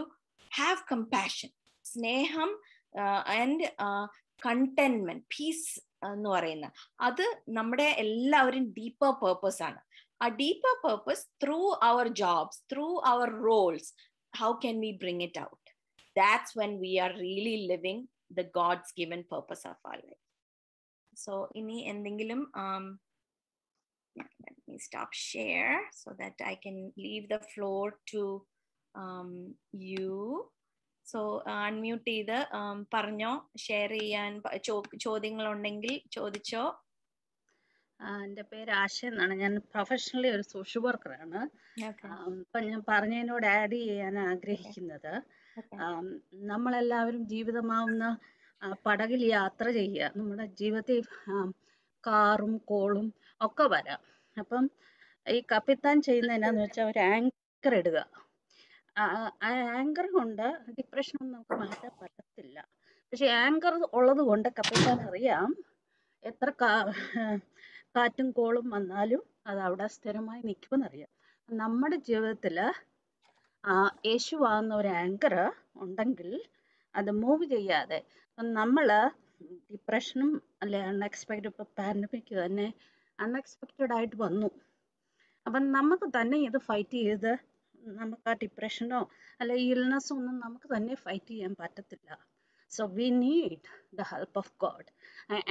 have compassion sneham uh, and uh, contentment peace എന്ന് പറയുന്ന അത് നമ്മുടെ എല്ലാവരും deeper purpose ആണ് ആ deeper purpose through our jobs through our roles how can we bring it out? That's when we are really living the God's given purpose of our life. So, ini endingilum, um, let me stop share so that I can leave the floor to um, you. So unmute uh, ചെയ്ത് um, പറഞ്ഞോ share ചെയ്യാൻ ചോദ്യങ്ങളുണ്ടെങ്കിൽ ചോദിച്ചോ എൻ്റെ പേര് ആശ എന്നാണ് ഞാൻ professionally ഒരു സോഷ്യൽ വർക്കറാണ് അപ്പം ഞാൻ പറഞ്ഞതിനോട് ആഡ് ചെയ്യാൻ ആഗ്രഹിക്കുന്നത് നമ്മളെല്ലാവരും ജീവിതമാവുന്ന പടകിൽ യാത്ര ചെയ്യുക നമ്മുടെ ജീവിതത്തിൽ കാറും കോളും ഒക്കെ വരാം അപ്പം ഈ കപ്പിത്താൻ ചെയ്യുന്ന എന്നാന്ന് വെച്ചാൽ ഒരു ആങ്കർ ഇടുക ആങ്കർ കൊണ്ട് ഡിപ്രഷൻ ഒന്നും നമുക്ക് മാറ്റാൻ പറ്റത്തില്ല പക്ഷെ ആങ്കർ ഉള്ളത് കൊണ്ട് കപ്പിത്താൻ അറിയാം എത്ര കാറ്റും കോളും വന്നാലും അത് അവിടെ സ്ഥിരമായി നിൽക്കുമെന്നറിയാം നമ്മുടെ ജീവിതത്തിൽ യേശുവാകുന്ന ഒരു ആങ്കർ ഉണ്ടെങ്കിൽ അത് മൂവ് ചെയ്യാതെ നമ്മൾ ഡിപ്രഷനും അല്ലെ അൺഎക്സ്പെക്റ്റഡ് ഇപ്പോൾ പാൻഡമിക് തന്നെ അൺഎക്സ്പെക്റ്റഡ് ആയിട്ട് വന്നു അപ്പം നമുക്ക് തന്നെ ഇത് ഫൈറ്റ് ചെയ്ത് നമുക്ക് ആ ഡിപ്രഷനോ അല്ലെ ഇൽനെസ്സോ ഒന്നും നമുക്ക് തന്നെ ഫൈറ്റ് ചെയ്യാൻ പറ്റത്തില്ല so we need the help of God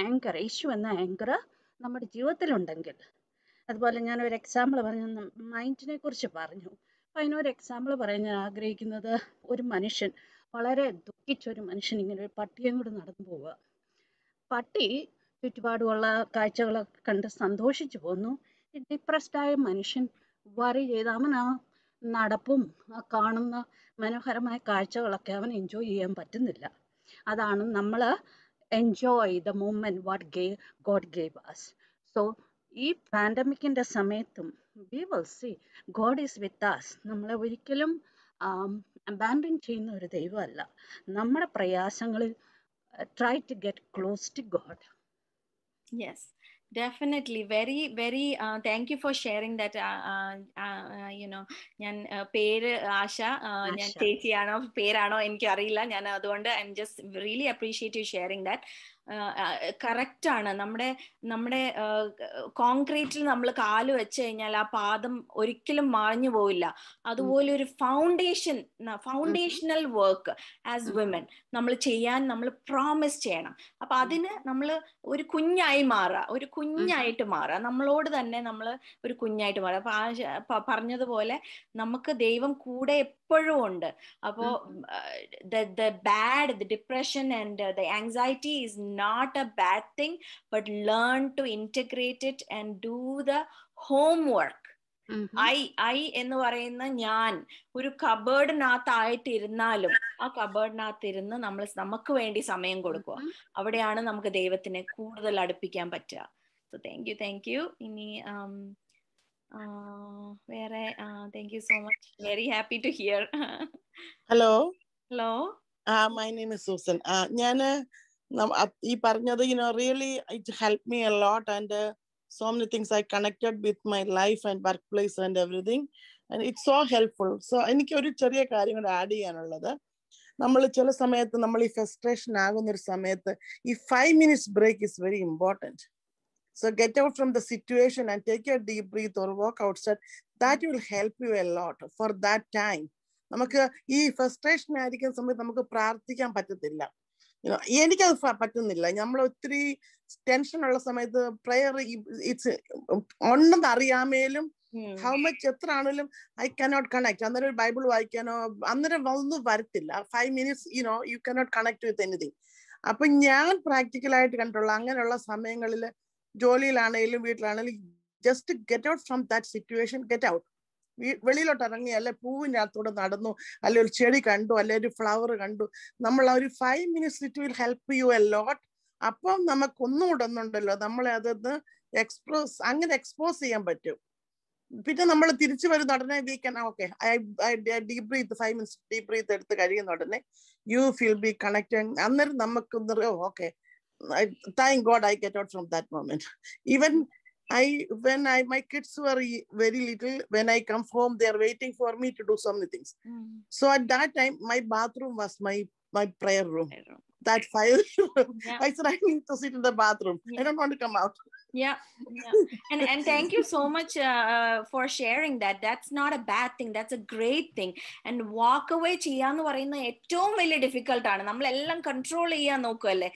anchor Yesu എന്ന ആങ്കർ നമ്മുടെ ജീവിതത്തിലുണ്ടെങ്കിൽ അതുപോലെ ഞാൻ ഒരു എക്സാമ്പിൾ പറഞ്ഞു മൈൻഡിനെ കുറിച്ച് പറഞ്ഞു അപ്പൊ അതിനൊരു എക്സാമ്പിൾ പറയാൻ ഞാൻ ആഗ്രഹിക്കുന്നത് ഒരു മനുഷ്യൻ വളരെ ഒരു മനുഷ്യൻ ഇങ്ങനെ ഒരു പട്ടിയും കൂടെ നടന്നു പോവുക പട്ടി ചുറ്റുപാടുമുള്ള കാഴ്ചകളൊക്കെ കണ്ട് സന്തോഷിച്ചു പോന്നു ഡിപ്രസ്ഡായ മനുഷ്യൻ വറി ചെയ്ത് അവൻ ആ നടപ്പും ആ കാണുന്ന മനോഹരമായ കാഴ്ചകളൊക്കെ അവൻ എൻജോയ് ചെയ്യാൻ പറ്റുന്നില്ല അതാണ് നമ്മൾ enjoy the moment what gave, God gave us. So ഈ പാൻഡമിക്കിൻ്റെ സമയത്തും we will see God is with us നമ്മളെ ഒരിക്കലും അബാൻഡൻ um, ചെയ്യുന്ന ഒരു ദൈവമല്ല നമ്മുടെ പ്രയാസങ്ങളിൽ try to get close to God yes definitely very very thank you for sharing that you know ഞാൻ പേര് ആശ ഞാൻ ചേച്ചിയാണോ പേരാണോ എനിക്ക് അറിയില്ല ഞാൻ അതുകൊണ്ട് I M just really appreciate you sharing that കറക്റ്റാണ് നമ്മുടെ നമ്മുടെ കോൺക്രീറ്റിൽ നമ്മൾ കാല് വെച്ച് കഴിഞ്ഞാൽ ആ പാദം ഒരിക്കലും മാഞ്ഞു പോവില്ല അതുപോലെ ഒരു foundation foundational work as women നമ്മൾ ചെയ്യാൻ നമ്മൾ പ്രോമിസ് ചെയ്യണം അപ്പൊ അതിന് നമ്മൾ ഒരു കുഞ്ഞായി മാറുക ഒരു കുഞ്ഞായിട്ട് മാറുക നമ്മളോട് തന്നെ നമ്മൾ ഒരു കുഞ്ഞായിട്ട് മാറുക അപ്പൊ പറഞ്ഞതുപോലെ നമുക്ക് ദൈവം കൂടെ ഇപ്പോഴും ഉണ്ട് അപ്പോ the bad the depression and the anxiety is not a bad thing but learn to integrate it and do the home work I I എന്ന് പറയുന്ന ഞാൻ ഒരു കബേർഡിനകത്തായിട്ടിരുന്നാലും ആ കബേർഡിനകത്തിരുന്ന് നമ്മൾ നമുക്ക് വേണ്ടി സമയം കൊടുക്കുക mm-hmm. അവിടെയാണ് നമുക്ക് ദൈവത്തിനെ കൂടുതൽ അടുപ്പിക്കാൻ പറ്റുക so thank you thank you ഇനി um, uh, where I, uh, thank you so much. Very happy to hear. Hello. Hello. Uh, my name is Susan. Uh, Nyana, you know, really, it helped me a lot, and uh, so many things I connected with my life and workplace and everything, and it's so helpful. So, any curious, career carry on, add നമ്മൾ ചില സമയത്ത് നമ്മൾ ഈ frustration ആകുന്ന ഒരു സമയത്ത് ഈ five minutes break is very important So get out from the situation and take a deep breath or walk outside. That will help you a lot for that time. നമുക്ക് ഈ ഫ്രസ്ട്രേഷൻ ആയിരിക്കുന്ന സമയത്ത് നമുക്ക് പ്രാർത്ഥിക്കാൻ പറ്റത്തില്ല എനിക്കത് പറ്റുന്നില്ല നമ്മൾ ഒത്തിരി ടെൻഷൻ ഉള്ള സമയത്ത് പ്രെയർ ഇറ്റ്സ് ഉണ്ടെന്ന് അറിയാമേലും ഹൗ മച്ച് എത്ര ആണെങ്കിലും ഐ കനോട്ട് കണക്ട് അന്നേരം ഒരു ബൈബിൾ വായിക്കാനോ അന്നേരം ഒന്നും വരത്തില്ല five minutes you know you cannot connect with anything അപ്പൊ ഞാൻ പ്രാക്ടിക്കലായിട്ട് കണ്ടുള്ള അങ്ങനെയുള്ള സമയങ്ങളിൽ ജോലിയിലാണെങ്കിലും വീട്ടിലാണെങ്കിലും just get out from that situation get out വെളിയിലോട്ട് ഇറങ്ങി അല്ലെ പൂവിൻ്റെ അകത്തൂടെ നടന്നു അല്ലെ ഒരു ചെടി കണ്ടു അല്ലെ ഒരു ഫ്ലവർ കണ്ടു നമ്മൾ ആ ഒരു five minutes it will help you a lot അപ്പം നമുക്കൊന്നും ഇടുന്നുണ്ടല്ലോ നമ്മളെ അതൊന്ന് എക്സ്പ്രസ് അങ്ങനെ എക്സ്പോസ് ചെയ്യാൻ പറ്റും പിന്നെ നമ്മൾ തിരിച്ചു വരുന്ന ഉടനെ we can okay I deep breath five minutes deep breath എടുത്ത് കഴിയുന്ന ഉടനെ യു ഫീൽ ബി കണക്ട് അന്നേരം നമുക്ക് okay I thank God I get out from that moment. <laughs> Even I, when I, my kids were very little, when I come home, they're waiting for me to do so many things. Mm. So at that time, my bathroom was my, my prayer room. Prayer room that file. <laughs> I said, I need to sit in the bathroom. I don't want to come out. Yeah. And, and <laughs> thank you so much uh, uh, for sharing that. That's not a bad thing. That's a great thing. And walk away, Chiyan, it's very difficult. We control it.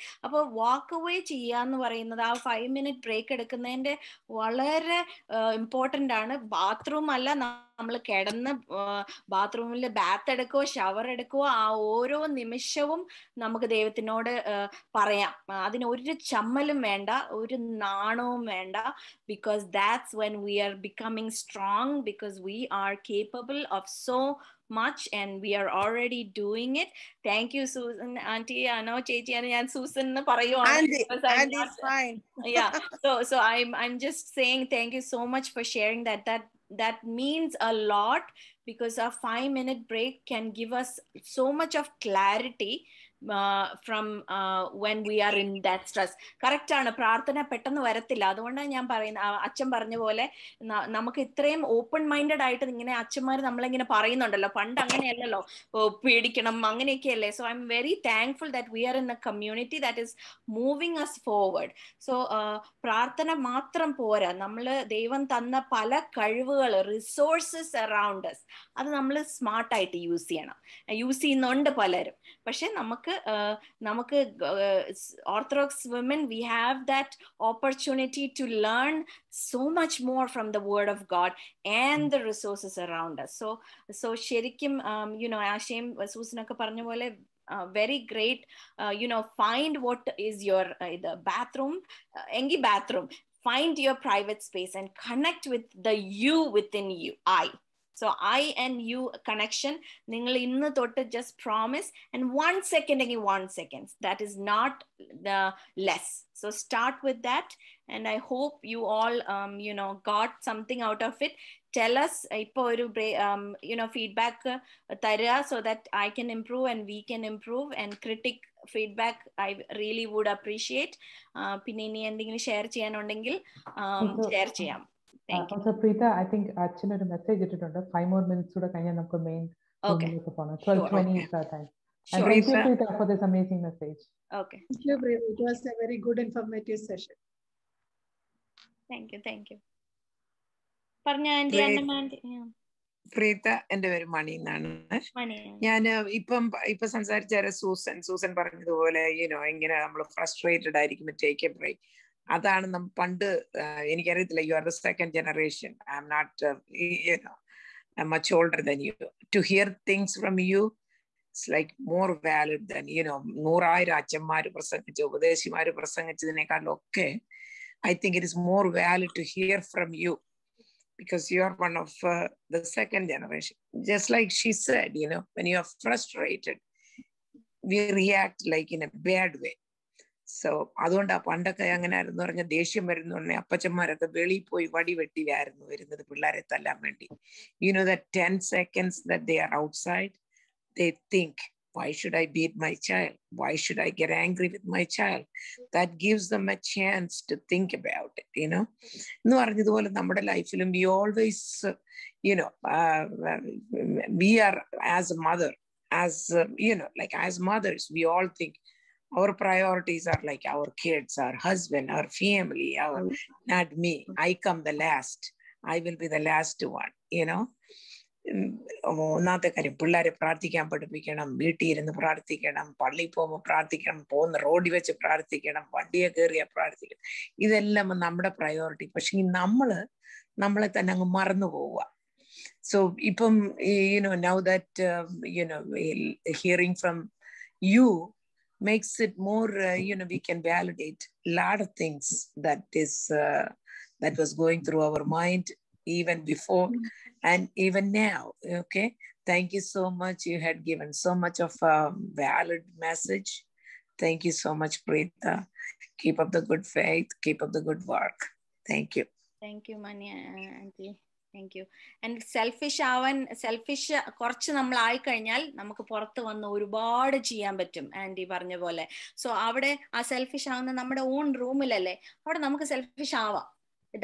walk away, Chiyan, five minute break, it's very uh, important. Bathroom, നമ്മൾ കിടന്ന് ബാത്റൂമിൽ Baat എടുക്കുവോ shower എടുക്കുവോ ആ ഓരോ നിമിഷവും നമുക്ക് ദൈവത്തിനോട് പറയാം അതിന് ഒരു ചമ്മലും വേണ്ട ഒരു നാണവും വേണ്ട because that's when we are becoming strong because we are capable of so much and we are already doing it. Thank you, Susan, Auntie. I know and Susan Auntie, Auntie is fine. yeah. So so I'm I'm just saying thank you so much for sharing that. That that means a lot because a five minute break can give us so much of clarity from when we are in that stress correct ആണ് പ്രാർത്ഥന പെട്ടെന്ന് വരത്തില്ല അതുകൊണ്ടാണ് ഞാൻ പറയുന്ന അച്ഛൻ പറഞ്ഞ പോലെ നമുക്ക് ഇത്രയും ഓപ്പൺ മൈൻഡഡ് ആയിട്ട് ഇങ്ങനെ അച്ഛന്മാർ നമ്മളിങ്ങനെ പറയുന്നുണ്ടല്ലോ പണ്ട് അങ്ങനെയല്ലല്ലോ പേടിക്കണം അങ്ങനെയൊക്കെയല്ലേ so I'm very thankful that we are in a community that is moving us forward so പ്രാർത്ഥന മാത്രം പോരാ നമ്മൾ ദൈവം തന്ന പല കഴിവുകൾ റിസോഴ്സസ് അറൗണ്ട് അത് നമ്മൾ സ്മാർട്ടായിട്ട് യൂസ് ചെയ്യണം യൂസ് ചെയ്യുന്നുണ്ട് പലരും പക്ഷെ നമുക്ക് നമുക്ക് orthodox women we have that opportunity to learn so much more from the word of God and the resources around so so ശരിക്കും യു നോ ആശയം സൂസനൊക്കെ പറഞ്ഞ പോലെ very great you know find what is your ഇത് bathroom എങ്കിൽ bathroom find your private space and connect with the you within you i so I and you connection നിങ്ങൾ ഇന്ന് തൊട്ട് just promise and one second എങ്കിൽ one second that is not less so start with that and I hope you all you know got something out of it tell us ഇപ്പോൾ ഒരു you know feedback തരിക so that I can improve and we can improve and critic feedback I really would appreciate പിന്നെ ഇനി എന്തെങ്കിലും share ചെയ്യാനുണ്ടെങ്കിൽ share ചെയ്യാം thank Preetha I think അച്ഛൻ ഒരു മെസ്സേജ് ഇട്ടിട്ടുണ്ട് ഫൈവ് മോർ മിനിറ്റ്സ് കൂടെ കഴിഞ്ഞാൽ നമുക്ക് main thank you, for this amazing message. Okay. Thank you, It was a very good, informative session. Thank you, thank you. Preetha എന്റെ പേര് മണി എന്നാണ് ഞാൻ ഇപ്പം ഇപ്പൊ സംസാരിച്ച സൂസൻ സൂസൻ പറഞ്ഞതുപോലെ യുനോ ഇങ്ങനെ നമ്മൾ ഫ്രസ്ട്രേറ്റഡ് ആയിരിക്കും ടേക്ക് എ ബ്രേക്ക് അതാണ് നം പണ്ട് എനിക്കറിയത്തില്ല you are the second generation I M not much older than you to hear things from you it's like more valid than you know നൂറായിരം അച്ഛന്മാർ പ്രസംഗിച്ച ഉപദേശിമാർ പ്രസംഗിച്ചതിനേക്കാളും ഒക്കെ I think it is more valid to hear from you because you are one of uh, the second generation. Just like she said, you know, when you are frustrated, we react like in a bad way. So അതുകൊണ്ട് ആ പണ്ടൊക്കെ അങ്ങനെ ആയിരുന്നു പറഞ്ഞ ദേഷ്യം വരുന്ന ഉടനെ അപ്പച്ചന്മാരൊക്കെ വെളിയിൽ പോയി വടി വെട്ടിയായിരുന്നു വരുന്നത് പിള്ളേരെ തല്ലാൻ വേണ്ടി you know the ten seconds that they are outside they think why should i beat my child why should i get angry with my child that gives them a chance to think about it you know എന്ന് പറഞ്ഞതുപോലെ നമ്മുടെ ലൈഫിലും we always you know we are as a mother as you know like as mothers we all think our priorities are like our kids, our husband, our family, our not me. I come the last. I will be the last one, you know. ഒന്നാമത്തെ കാര്യം പിള്ളേരെ പ്രാർത്ഥിക്കാൻ പഠിപ്പിക്കണം വീട്ടിൽ ഇരുന്ന് പ്രാർത്ഥിക്കണം പള്ളിയിൽ പോകുമ്പോൾ പ്രാർത്ഥിക്കണം പോകുന്ന റോഡിൽ വെച്ച് പ്രാർത്ഥിക്കണം വണ്ടിയെ കയറിയാൽ പ്രാർത്ഥിക്കണം ഇതെല്ലാം നമ്മുടെ പ്രയോറിറ്റി പക്ഷെ നമ്മൾ നമ്മളെ തന്നെ അങ്ങ് മറന്നു പോവുക സോ ഇപ്പം you know now that you know hearing from you makes it more uh, you know we can validate a lot of things that is uh, that was going through our mind even before and even now okay thank you so much you had given so much of a valid message thank you so much Preeta. keep up the good faith keep up the good work thank you thank you mania auntie thank you and selfish ആവാൻ selfish കുറച്ച് നമ്മൾ ആയി കഴിഞ്ഞാൽ നമുക്ക് പുറത്ത് വന്ന് ഒരുപാട് ചെയ്യാൻ പറ്റും ആൻഡി പറഞ്ഞ പോലെ സോ അവിടെ ആ സെൽഫിഷ് ആവുന്ന നമ്മുടെ ഓൺ റൂമിലല്ലേ അവിടെ നമുക്ക് സെൽഫിഷ് ആവാം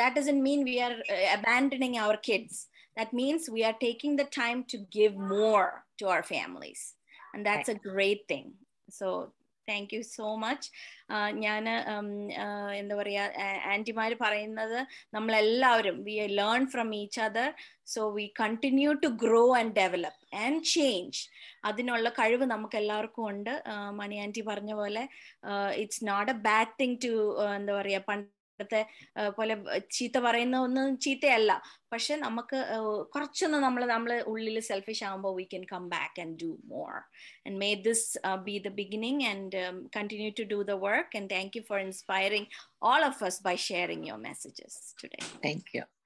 that doesn't mean we are abandoning our kids that means we are taking the time to give more to our families and that's a great thing so thank you so much ഞാൻ എന്താ പറയുക ആൻറ്റിമാർ പറയുന്നത് നമ്മളെല്ലാവരും we learn from each other so we continue to grow and develop and change അതിനുള്ള കഴിവ് നമുക്ക് എല്ലാവർക്കും ഉണ്ട് മണി ആൻറ്റി പറഞ്ഞ പോലെ it's not a bad thing to എന്താ പറയുക പണ്ട് നേരത്തെ പോലെ ചീത്ത പറയുന്ന ഒന്നും ചീത്തയല്ല പക്ഷെ നമുക്ക് കുറച്ചൊന്ന് നമ്മൾ നമ്മൾ ഉള്ളിൽ സെൽഫിഷ് ആകുമ്പോൾ we can come back and do more and may this be the beginning and continue to do the work and thank you for inspiring all of us by sharing your messages today. Thank you.